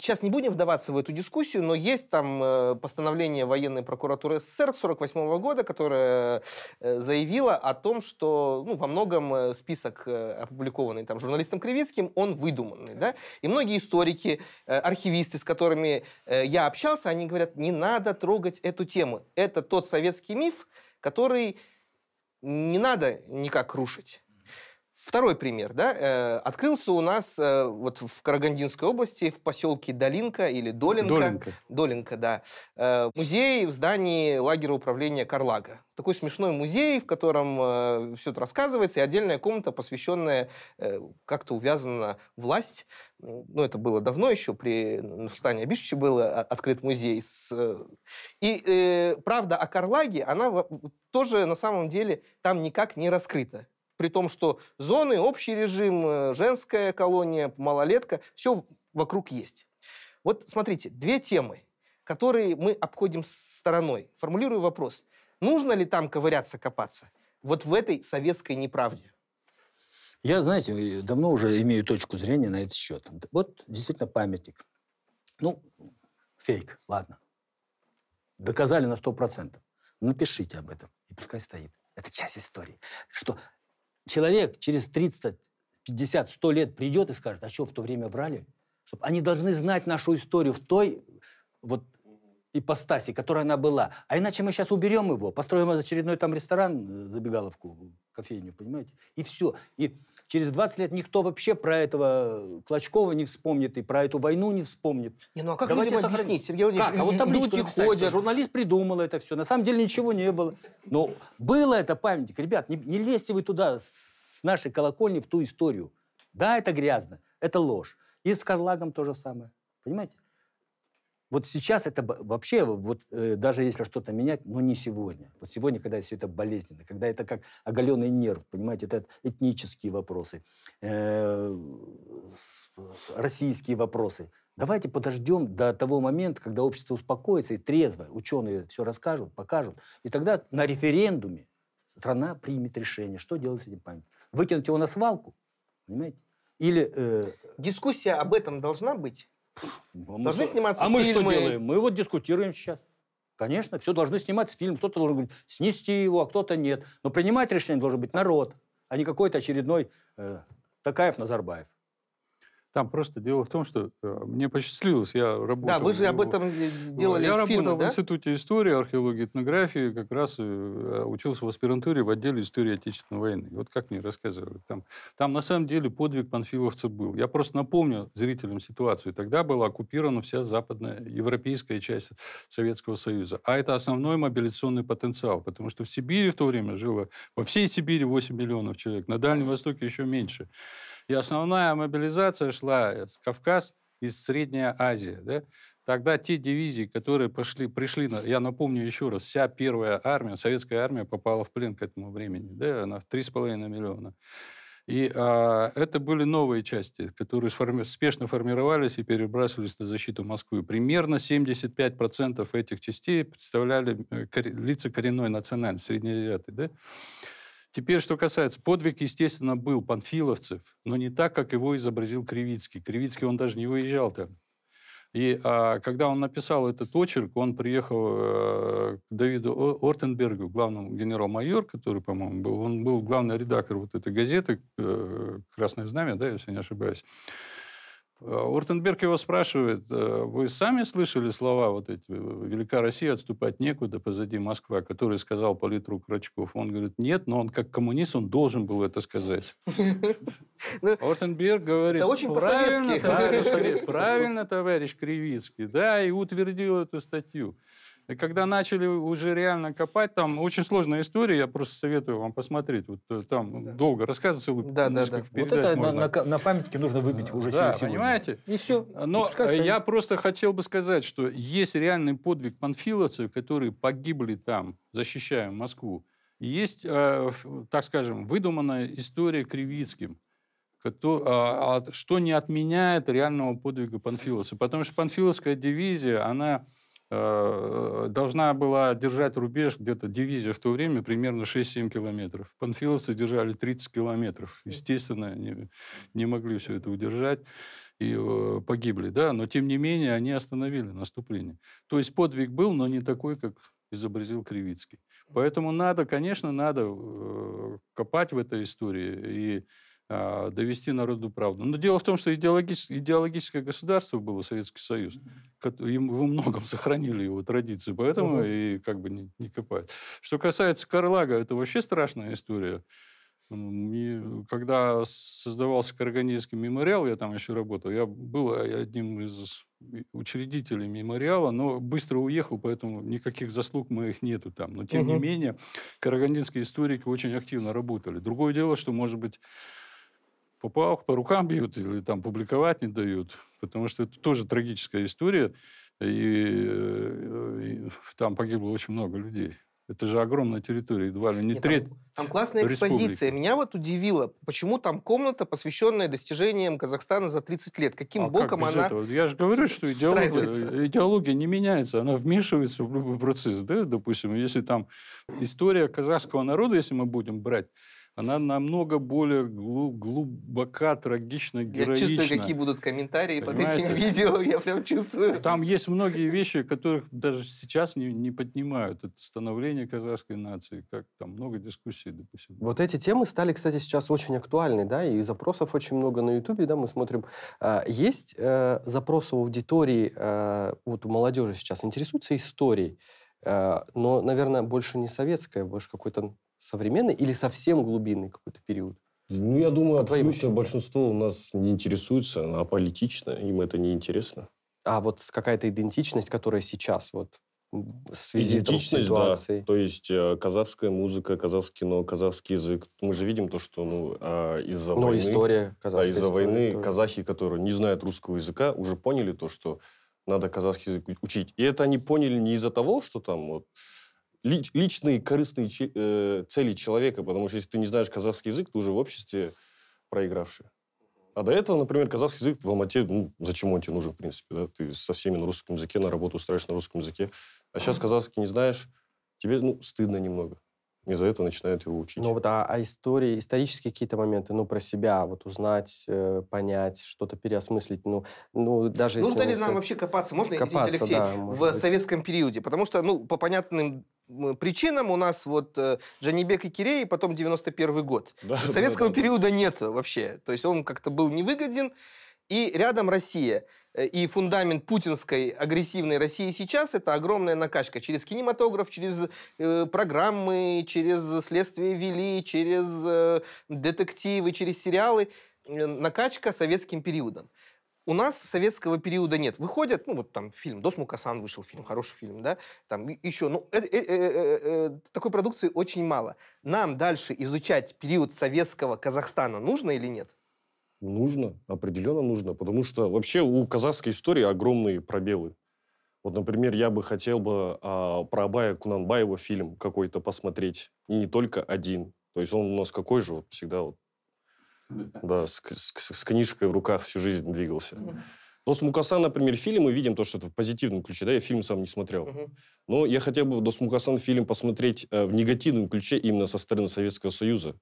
сейчас не будем вдаваться в эту дискуссию, но есть там э, постановление военной прокуратуры СССР 48 года, которое э, заявило о том, что ну, во многом э, список, опубликованный там журналистом Кривицким, он выдуманный. Да? И многие историки, архивисты, с которыми я общался, они говорят, не надо трогать эту тему. Это тот советский миф, который не надо никак рушить. Второй пример, да, э, открылся у нас э, вот в Карагандинской области, в поселке Долинка или Долинка. Долинка. Долинка, да. Э, музей в здании лагеря управления Карлага. Такой смешной музей, в котором все это рассказывается, и отдельная комната, посвященная как-то увязана власть. Ну, это было давно еще, при ну, Султане Абишевиче был открыт музей. С... И правда о Карлаге, она тоже на самом деле там никак не раскрыта при том, что зоны, общий режим, э, женская колония, малолетка, все вокруг есть. Вот смотрите, две темы, которые мы обходим стороной. Формулирую вопрос. Нужно ли там ковыряться, копаться? Вот в этой советской неправде. Я, знаете, давно уже имею точку зрения на этот счет. Вот действительно памятник. Ну, фейк, ладно. Доказали на сто процентов. Напишите об этом, и пускай стоит. Это часть истории. Что человек через 30, 50, 100 лет придет и скажет, а что в то время врали? Чтобы они должны знать нашу историю в той вот ипостаси, которой она была. А иначе мы сейчас уберем его, построим очередной там ресторан, э, забегаловку, кофейню, понимаете? И все. И через 20 лет никто вообще про этого э, Клочкова не вспомнит и про эту войну не вспомнит. Не, ну а как Давайте людям сохранить? объяснить, Сергей Как? А вот табличку люди написать, ходят. Журналист придумал это все. На самом деле ничего не было. Но было это памятник. Ребят, не, не лезьте вы туда с нашей колокольни в ту историю. Да, это грязно, это ложь. И с Карлагом то же самое. Понимаете? Вот сейчас это вообще, вот э, даже если что-то менять, но не сегодня. Вот сегодня, когда все это болезненно, когда это как оголенный нерв, понимаете, это этнические вопросы, э, российские вопросы. Давайте подождем до того момента, когда общество успокоится и трезво, ученые все расскажут, покажут, и тогда на референдуме страна примет решение, что делать с этим памятником. Выкинуть его на свалку, понимаете? Или... Э... Дискуссия об этом должна быть? Мы должны что? сниматься а фильмы. А мы что делаем? Мы вот дискутируем сейчас. Конечно, все должны снимать фильм. Кто-то должен снести его, а кто-то нет. Но принимать решение должен быть народ, а не какой-то очередной э, Такаев-Назарбаев. Там просто дело в том, что э, мне посчастливилось, я работал... Да, вы же об этом делали Я фильмы, работал да? в Институте истории, археологии, этнографии, как раз э, учился в аспирантуре в отделе истории Отечественной войны. Вот как мне рассказывают. Там, там на самом деле подвиг панфиловца был. Я просто напомню зрителям ситуацию. Тогда была оккупирована вся западная европейская часть Советского Союза. А это основной мобилизационный потенциал, потому что в Сибири в то время жило, во всей Сибири 8 миллионов человек, на Дальнем Востоке еще меньше. И основная мобилизация шла э, с Кавказ, из Средней Азии. Да? Тогда те дивизии, которые пошли, пришли, на, я напомню еще раз, вся первая армия, советская армия попала в плен к этому времени. Да? Она в 3,5 миллиона. И а, это были новые части, которые сформи- спешно формировались и перебрасывались на защиту Москвы. Примерно 75% этих частей представляли э, лица коренной национальности, среднеазиаты. Да? Теперь, что касается, подвиг, естественно, был панфиловцев, но не так, как его изобразил Кривицкий. Кривицкий, он даже не выезжал там. И а, когда он написал этот очерк, он приехал э, к Давиду Ортенбергу, главному генерал-майор, который, по-моему, был, он был главный редактор вот этой газеты э, «Красное знамя», да, если не ошибаюсь. Уртенберг его спрашивает, «Э, вы сами слышали слова вот эти «Велика Россия, отступать некуда, позади Москва», который сказал политрук Рачков? Он говорит, нет, но он как коммунист, он должен был это сказать. [LAUGHS] Ну, Уртенберг говорит, [LAUGHS] правильно, товарищ Кривицкий, да, и утвердил эту статью. И когда начали уже реально копать, там очень сложная история, я просто советую вам посмотреть. Вот э, там да. долго рассказывать целую да, да, да. Вот это можно. На, на памятнике нужно выбить э, уже да, сегодня. понимаете? И все. Но э, Пускай я просто хотел бы сказать, что есть реальный подвиг панфиловцев, которые погибли там, защищая Москву. Есть, так скажем, выдуманная история Кривицким, а, а, что не отменяет реального подвига Панфиловца. Потому что Панфиловская дивизия, она Э, должна была держать рубеж где-то дивизия в то время примерно 6-7 километров. Панфиловцы держали 30 километров. Естественно, не, не могли все это удержать и э, погибли, да, но тем не менее они остановили наступление. То есть подвиг был, но не такой, как изобразил Кривицкий. Поэтому надо, конечно, надо э, копать в этой истории и а, довести народу правду. Но дело в том, что идеологическое, идеологическое государство было Советский Союз. Им, во многом сохранили его традиции, поэтому угу. и как бы не, не копают. Что касается Карлага, это вообще страшная история. И когда создавался Карганейский мемориал, я там еще работал, я был а, одним из учредителей мемориала, но быстро уехал, поэтому никаких заслуг моих нету там. Но тем угу. не менее, карагандинские историки очень активно работали. Другое дело, что, может быть, попал, по рукам бьют или там публиковать не дают, потому что это тоже трагическая история, и, э, и там погибло очень много людей. Это же огромная территория, едва ли не Нет, треть. Там, там классная республики. экспозиция. Меня вот удивило, почему там комната, посвященная достижениям Казахстана за 30 лет. Каким а боком как она этого? Я же говорю, что идеология, идеология не меняется, она вмешивается в любой процесс. Да? Допустим, если там история казахского народа, если мы будем брать она намного более глу- глубока, трагична, героична. Я чувствую, какие будут комментарии Понимаете? под этим видео, я прям чувствую. Там есть многие вещи, которых даже сейчас не, не поднимают. Это становление казахской нации, как там много дискуссий, допустим. Вот эти темы стали, кстати, сейчас очень актуальны, да, и запросов очень много на Ютубе, да, мы смотрим. А, есть э, запрос у аудитории, э, вот у молодежи сейчас интересуются историей, э, но, наверное, больше не советская, больше какой-то современный или совсем глубинный какой-то период? Ну, я думаю, абсолютно большинство у нас не интересуется, она аполитична, им это не интересно. А вот какая-то идентичность, которая сейчас вот в связи Идентичность, с ситуацией. Да. То есть э, казахская музыка, казахский, кино, казахский язык. Мы же видим то, что ну, а, из-за ну, войны... история казахская. из-за войны тоже. казахи, которые не знают русского языка, уже поняли то, что надо казахский язык учить. И это они поняли не из-за того, что там вот лич, личные корыстные че, э, цели человека, потому что если ты не знаешь казахский язык, ты уже в обществе проигравший. А до этого, например, казахский язык в Алмате, ну, зачем он тебе нужен, в принципе, да? Ты со всеми на русском языке, на работу устраиваешь на русском языке. А сейчас казахский не знаешь, тебе, ну, стыдно немного. Из-за это начинают его учить. Ну вот, а, а истории, исторические какие-то моменты, ну, про себя, вот узнать, э, понять, что-то переосмыслить, ну, ну даже ну, если... Ну, дали нам вообще копаться, можно, копаться, извините, Алексей, да, в быть. советском периоде, потому что, ну, по понятным причинам у нас вот э, Джанибек и Кирей, потом 91 год. [LAUGHS] Да, Советского да, да, периода нет вообще. То есть он как-то был невыгоден. И рядом Россия. Э, и фундамент путинской агрессивной России сейчас – это огромная накачка. Через кинематограф, через э, программы, через «Следствие вели», через э, детективы, через сериалы. Э, накачка советским периодом. У нас советского периода нет. Выходят, ну вот там фильм, Дос Мукасан вышел фильм, хороший фильм, да, там еще, ну э, э, э, э, такой продукции очень мало. Нам дальше изучать период советского Казахстана нужно или нет? Нужно, определенно нужно, потому что вообще у казахской истории огромные пробелы. Вот, например, я бы хотел бы а, про Абая Кунанбаева фильм какой-то посмотреть, и не только один. То есть он у нас какой же вот всегда вот да, с, с, с книжкой в руках всю жизнь двигался. Но с Мукасан, например, фильм мы видим то, что это в позитивном ключе. Да, я фильм сам не смотрел. Угу. Но я хотел бы до Мукасан фильм посмотреть э, в негативном ключе именно со стороны Советского Союза.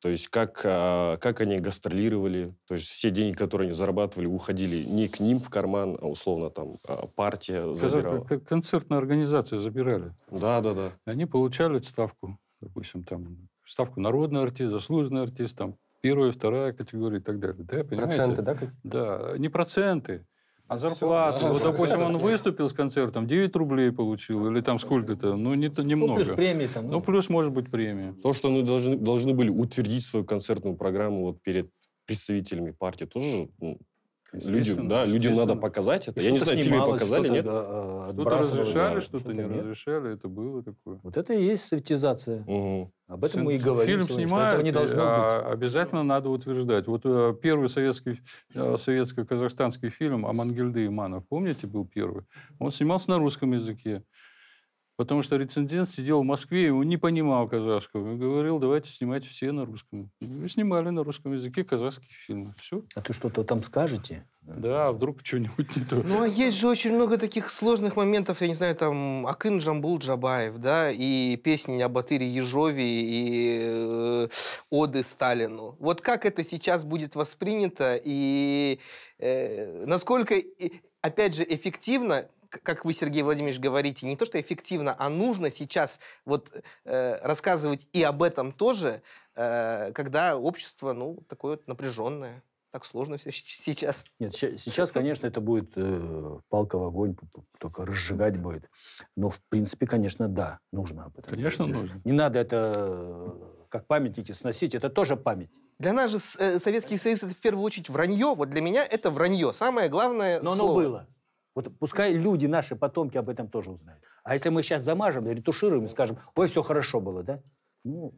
То есть как, а, как они гастролировали, то есть все деньги, которые они зарабатывали, уходили не к ним в карман, а условно там а, партия забирала. Как концертная организация забирали. Да, да, да. Они получали ставку, допустим, там ставку народный артист, заслуженный артист, там первая, вторая категория и так далее. Да, Проценты, да? Да, не проценты, а зарплату? Вот, допустим, он выступил с концертом, 9 рублей получил, или там сколько-то, ну, не, немного. Ну, плюс премии там. Ну, ну, плюс, может быть, премия. То, что мы должны, должны были утвердить свою концертную программу вот перед представителями партии, тоже ну, людям, да, людям надо показать это. И Я не знаю, тебе показали, что нет? Что-то разрешали, что-то не разрешали, это было такое. Вот это и есть советизация. Угу. Об этом Сын, мы и говорим. Фильм снимают, этого не должно быть. А, обязательно надо утверждать. Вот э, первый советский, э, советско-казахстанский фильм «Амангельды Иманов», помните, был первый? Он снимался на русском языке. Потому что рецензент сидел в Москве, и он не понимал казахского. И говорил, давайте снимать все на русском. И снимали на русском языке казахские фильмы. Все. А ты что-то там скажете? Да, а вдруг что-нибудь не то. Ну, а есть же очень много таких сложных моментов. Я не знаю, там Акын Джамбул Джабаев, да, и песни о Батыре Ежове, и э, оды Сталину. Вот как это сейчас будет воспринято, и э, насколько, опять же, эффективно как вы, Сергей Владимирович, говорите, не то, что эффективно, а нужно сейчас вот э, рассказывать и об этом тоже, э, когда общество, ну, такое вот напряженное. Так сложно все сейчас. Нет, сейчас, конечно, это будет э, палка в огонь, только разжигать будет. Но, в принципе, конечно, да, нужно об этом. Конечно, нужно. Не надо это э, как памятники сносить, это тоже память. Для нас же э, Советский Союз это в первую очередь вранье. Вот для меня это вранье. Самое главное Но слово. оно было. Вот пускай люди, наши потомки об этом тоже узнают. А если мы сейчас замажем, ретушируем и скажем, ой, все хорошо было, да? Ну,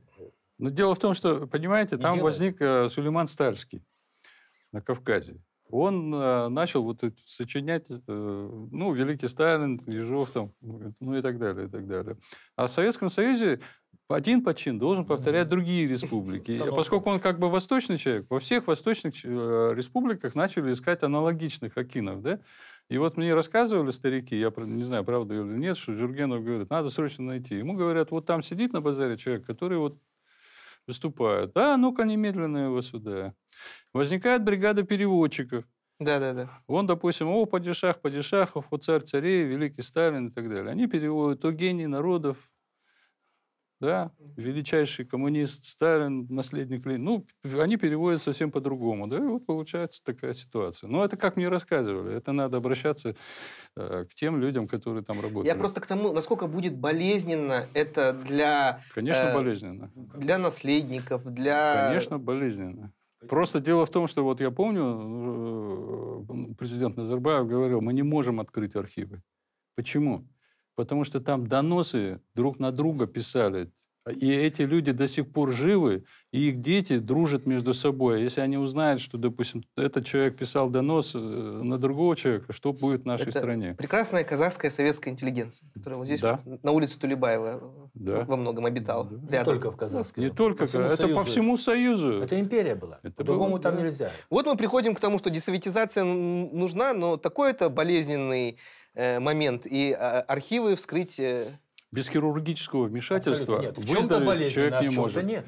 Но дело в том, что, понимаете, там делает. возник э, Сулейман Старский на Кавказе. Он э, начал вот сочинять, э, ну, Великий Сталин, Ежов там, ну и так далее, и так далее. А в Советском Союзе один почин должен повторять другие республики. Поскольку он как бы восточный человек, во всех восточных э, республиках начали искать аналогичных акинов, да? И вот мне рассказывали старики, я не знаю, правда или нет, что Жургенов говорит, надо срочно найти. Ему говорят, вот там сидит на базаре человек, который вот выступает. А, ну-ка, немедленно его сюда. Возникает бригада переводчиков. Да, да, да. Вон, допустим, о, Падишах, Падишахов, о, царь царей, великий Сталин и так далее. Они переводят о гении народов, да, величайший коммунист Сталин, наследник Ленина. Ну, они переводят совсем по-другому, да, и вот получается такая ситуация. Но это как мне рассказывали, это надо обращаться э, к тем людям, которые там работают. Я просто к тому, насколько будет болезненно это для... Конечно, э, болезненно. Для наследников, для... Конечно, болезненно. Просто дело в том, что вот я помню, э, президент Назарбаев говорил, мы не можем открыть архивы. Почему? потому что там доносы друг на друга писали. И эти люди до сих пор живы, и их дети дружат между собой. А если они узнают, что, допустим, этот человек писал донос э, на другого человека, что будет в нашей Это стране? Прекрасная казахская советская интеллигенция, которая вот здесь да. вот, на улице Тулебаева э, да. во многом обитала. Да. Рядом. Не только в казахской. Не только. По это Союзу. по всему Союзу. Это империя была. Это По-другому там да. нельзя. Вот мы приходим к тому, что десоветизация нужна, но такой это болезненный Э, момент, и а, архивы вскрыть... Э, Без хирургического вмешательства нет. В чем-то болезненно, а в чем-то нет.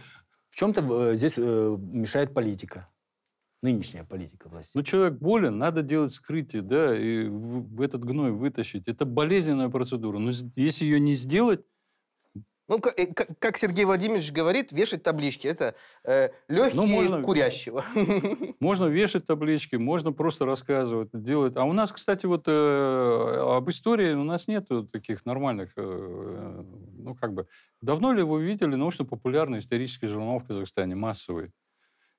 В чем-то э, здесь мешает политика нынешняя политика власти. Ну, человек болен, надо делать скрытие, да, и в этот гной вытащить. Это болезненная процедура. Но если ее не сделать, ну, как, э, как Сергей Владимирович говорит, вешать таблички – это э, легкие ну, можно, курящего. [LAUGHS] Можно вешать таблички, можно просто рассказывать, делать. А у нас, кстати, вот э, об истории у нас нет таких нормальных, э, ну, как бы. Давно ли вы видели научно-популярный исторический журнал в Казахстане, массовый?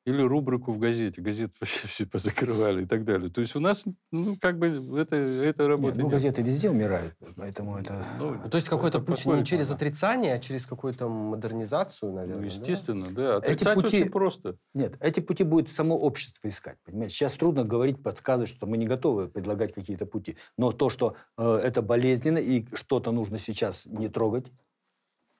или рубрику в газете. Газеты [LAUGHS] вообще все позакрывали и так далее. То есть у нас, ну, как бы, это, это работает? нет, Ну, газеты везде умирают, поэтому это... Ну, а, то есть какой-то путь не через отрицание, а через какую-то модернизацию, ну, наверное, Ну, естественно, да. да. Отрицать эти пути... очень просто. Нет, эти пути будет само общество искать, понимаете? Сейчас трудно говорить, подсказывать, что мы не готовы предлагать какие-то пути. Но то, что э, это болезненно и что-то нужно сейчас не трогать,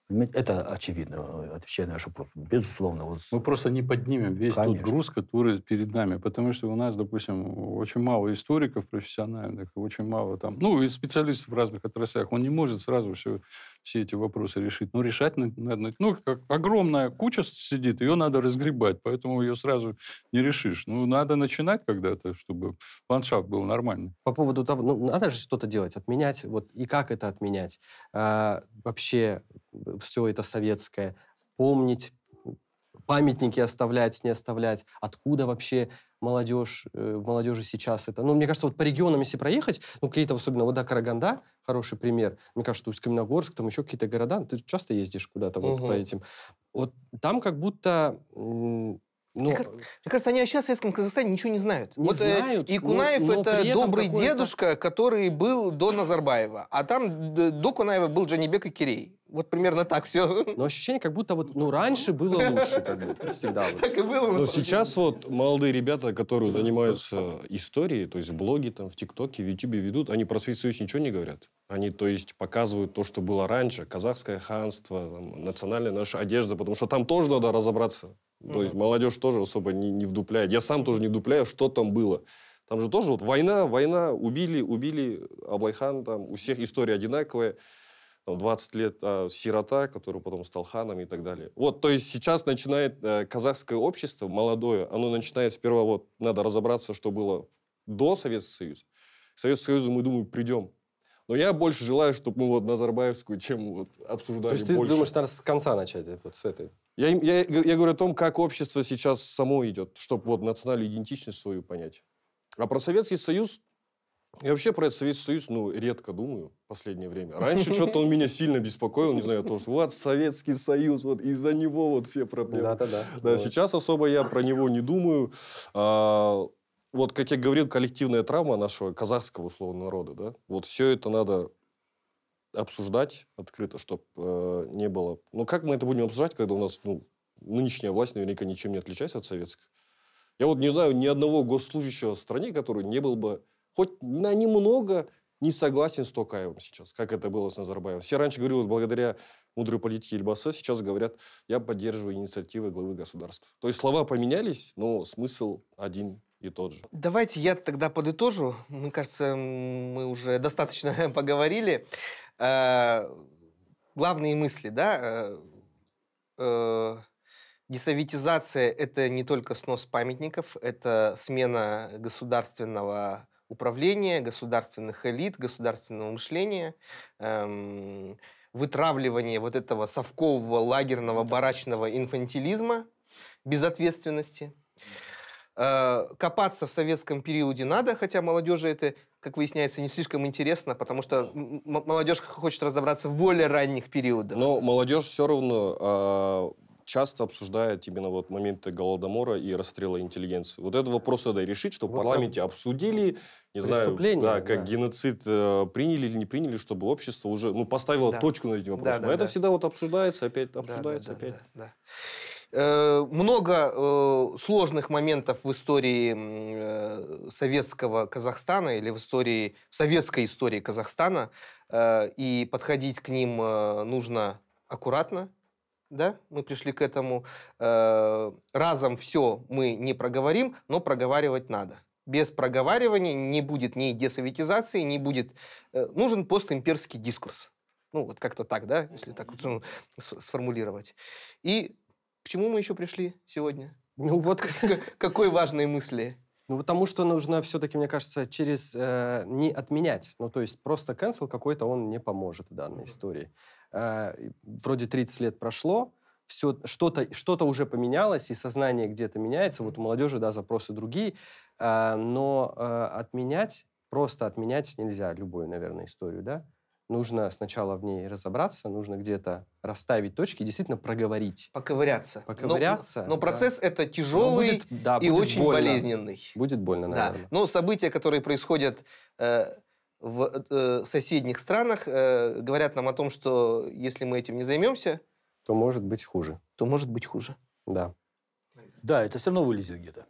это очевидно, э, отвечая на ваш вопрос. Безусловно. Вот... Мы просто не поднимем весь Конечно. тот груз, который перед нами, потому что у нас, допустим, очень мало историков профессиональных, очень мало там, ну, и специалистов в разных отраслях. Он не может сразу все, все эти вопросы решить. Но решать надо, ну, как огромная куча сидит, ее надо разгребать, поэтому ее сразу не решишь. Ну, надо начинать когда-то, чтобы ландшафт был нормальный. По поводу того, ну, надо же что-то делать, отменять, вот, и как это отменять? А, вообще, все это советское, помнить, памятники оставлять, не оставлять, откуда вообще молодежь, э, молодежи сейчас это. Ну, мне кажется, вот по регионам, если проехать, ну, какие-то особенно, вот, да, Караганда, хороший пример, мне кажется, Усть-Каменогорск, там еще какие-то города, ты часто ездишь куда-то угу. вот по этим. Вот там как будто ну, мне, мне кажется, они вообще о Советском Казахстане ничего не знают. Не вот, э, знают. И Кунаев но, но это добрый дедушка, который был до Назарбаева. А там э, до Кунаева был Джанибек и Кирей вот примерно так все. Но ощущение, как будто вот, ну, раньше было лучше, как будто всегда. Вот. Так и было. Но сейчас вот молодые ребята, которые занимаются историей, то есть блоги там в ТикТоке, в Ютубе ведут, они про свою вещь ничего не говорят. Они, то есть, показывают то, что было раньше, казахское ханство, там, национальная наша одежда, потому что там тоже надо разобраться. То есть молодежь тоже особо не, не вдупляет. Я сам тоже не вдупляю, что там было. Там же тоже вот война, война, убили, убили, Аблайхан, там у всех история одинаковая. 20 лет а, сирота, который потом стал ханом и так далее. Вот, то есть сейчас начинает а, казахское общество, молодое, оно начинает сперва вот, надо разобраться, что было до Советского Союза. К Советскому Союзу, мы, думаю, придем. Но я больше желаю, чтобы мы вот Назарбаевскую тему вот обсуждали больше. То есть больше. ты думаешь, надо с конца начать, вот с этой? Я, я, я говорю о том, как общество сейчас само идет, чтобы вот национальную идентичность свою понять. А про Советский Союз я вообще про этот Советский Союз, ну, редко думаю в последнее время. Раньше [LAUGHS] что-то он меня сильно беспокоил, не знаю, то, что вот Советский Союз, вот из-за него вот все проблемы. Да-да-да. Да, вот. сейчас особо я про него не думаю. А, вот, как я говорил, коллективная травма нашего казахского условно народа, да, вот все это надо обсуждать открыто, чтобы э, не было... Ну, как мы это будем обсуждать, когда у нас, ну, нынешняя власть наверняка ничем не отличается от советской? Я вот не знаю ни одного госслужащего в стране, который не был бы хоть на немного не согласен с Токаевым сейчас, как это было с Назарбаевым. Все раньше говорили, вот благодаря мудрой политике Ельбаса, сейчас говорят, я поддерживаю инициативы главы государства. То есть слова поменялись, но смысл один и тот же. Давайте я тогда подытожу. Мне кажется, мы уже достаточно [LAUGHS] поговорили. Э, главные мысли, да? Э, э, десоветизация – это не только снос памятников, это смена государственного управления, государственных элит, государственного мышления, эм, вытравливание вот этого совкового, лагерного, барачного инфантилизма, безответственности. Э, копаться в советском периоде надо, хотя молодежи это, как выясняется, не слишком интересно, потому что молодежь хочет разобраться в более ранних периодах. Но молодежь все равно э часто обсуждает именно вот моменты Голодомора и расстрела интеллигенции. Вот этот вопрос надо решить, чтобы вот в парламенте обсудили, не знаю, да, как да. геноцид э, приняли или не приняли, чтобы общество уже ну, поставило да. точку на этим вопросом. Да, да, Но да, это да. всегда вот обсуждается, опять обсуждается, да, да, опять. Да, да, да э, много э, сложных моментов в истории э, советского Казахстана или в истории советской истории Казахстана, и подходить к ним нужно аккуратно, да, мы пришли к этому. Э, разом все мы не проговорим, но проговаривать надо. Без проговаривания не будет ни десоветизации, не будет... Э, нужен постимперский дискурс. Ну, вот как-то так, да, если так вот, ну, сформулировать. И к чему мы еще пришли сегодня? Ну, вот к какой важной мысли. Ну, потому что нужно все-таки, мне кажется, через э, не отменять. Ну, то есть просто cancel какой-то он не поможет в данной mm-hmm. истории. Э, вроде 30 лет прошло, все, что-то, что-то уже поменялось, и сознание где-то меняется. Вот у молодежи, да, запросы другие, э, но э, отменять, просто отменять нельзя любую, наверное, историю, да. Нужно сначала в ней разобраться, нужно где-то расставить точки, действительно проговорить. Поковыряться. Поковыряться. Но, но процесс да. это тяжелый ну, будет, да, и будет очень больно. болезненный. Будет больно, наверное. Да. Но события, которые происходят э, в э, э, соседних странах э, говорят нам о том, что если мы этим не займемся, то может быть хуже. То может быть хуже. Да. Да, это все равно вылезет где-то.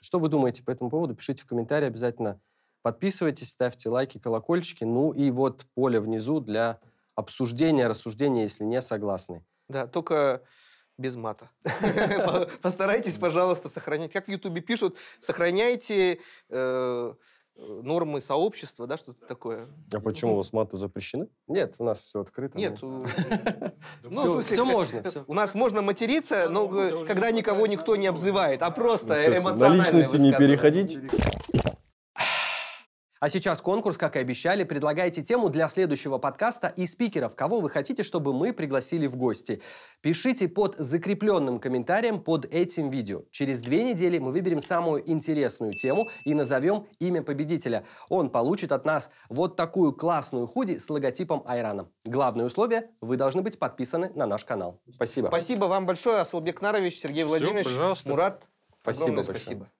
Что вы думаете по этому поводу? Пишите в комментарии обязательно. Подписывайтесь, ставьте лайки, колокольчики. Ну и вот поле внизу для обсуждения, рассуждения, если не согласны. Да, только без мата. [LAUGHS] Постарайтесь, пожалуйста, сохранять. Как в Ютубе пишут, сохраняйте э, нормы сообщества, да, что-то такое. А почему у вас маты запрещены? Нет, у нас все открыто. Ну. Нет, ну, [LAUGHS] ну, все можно. У нас можно материться, но когда никого никто не обзывает, а просто эмоционально. На личности не переходить. А сейчас конкурс, как и обещали, предлагайте тему для следующего подкаста и спикеров, кого вы хотите, чтобы мы пригласили в гости. Пишите под закрепленным комментарием под этим видео. Через две недели мы выберем самую интересную тему и назовем имя победителя. Он получит от нас вот такую классную худи с логотипом Айрана. Главное условие – вы должны быть подписаны на наш канал. Спасибо. Спасибо вам большое, Асылбек Нарович, Сергей Владимирович, Все, пожалуйста. Мурат. Спасибо огромное большое. спасибо.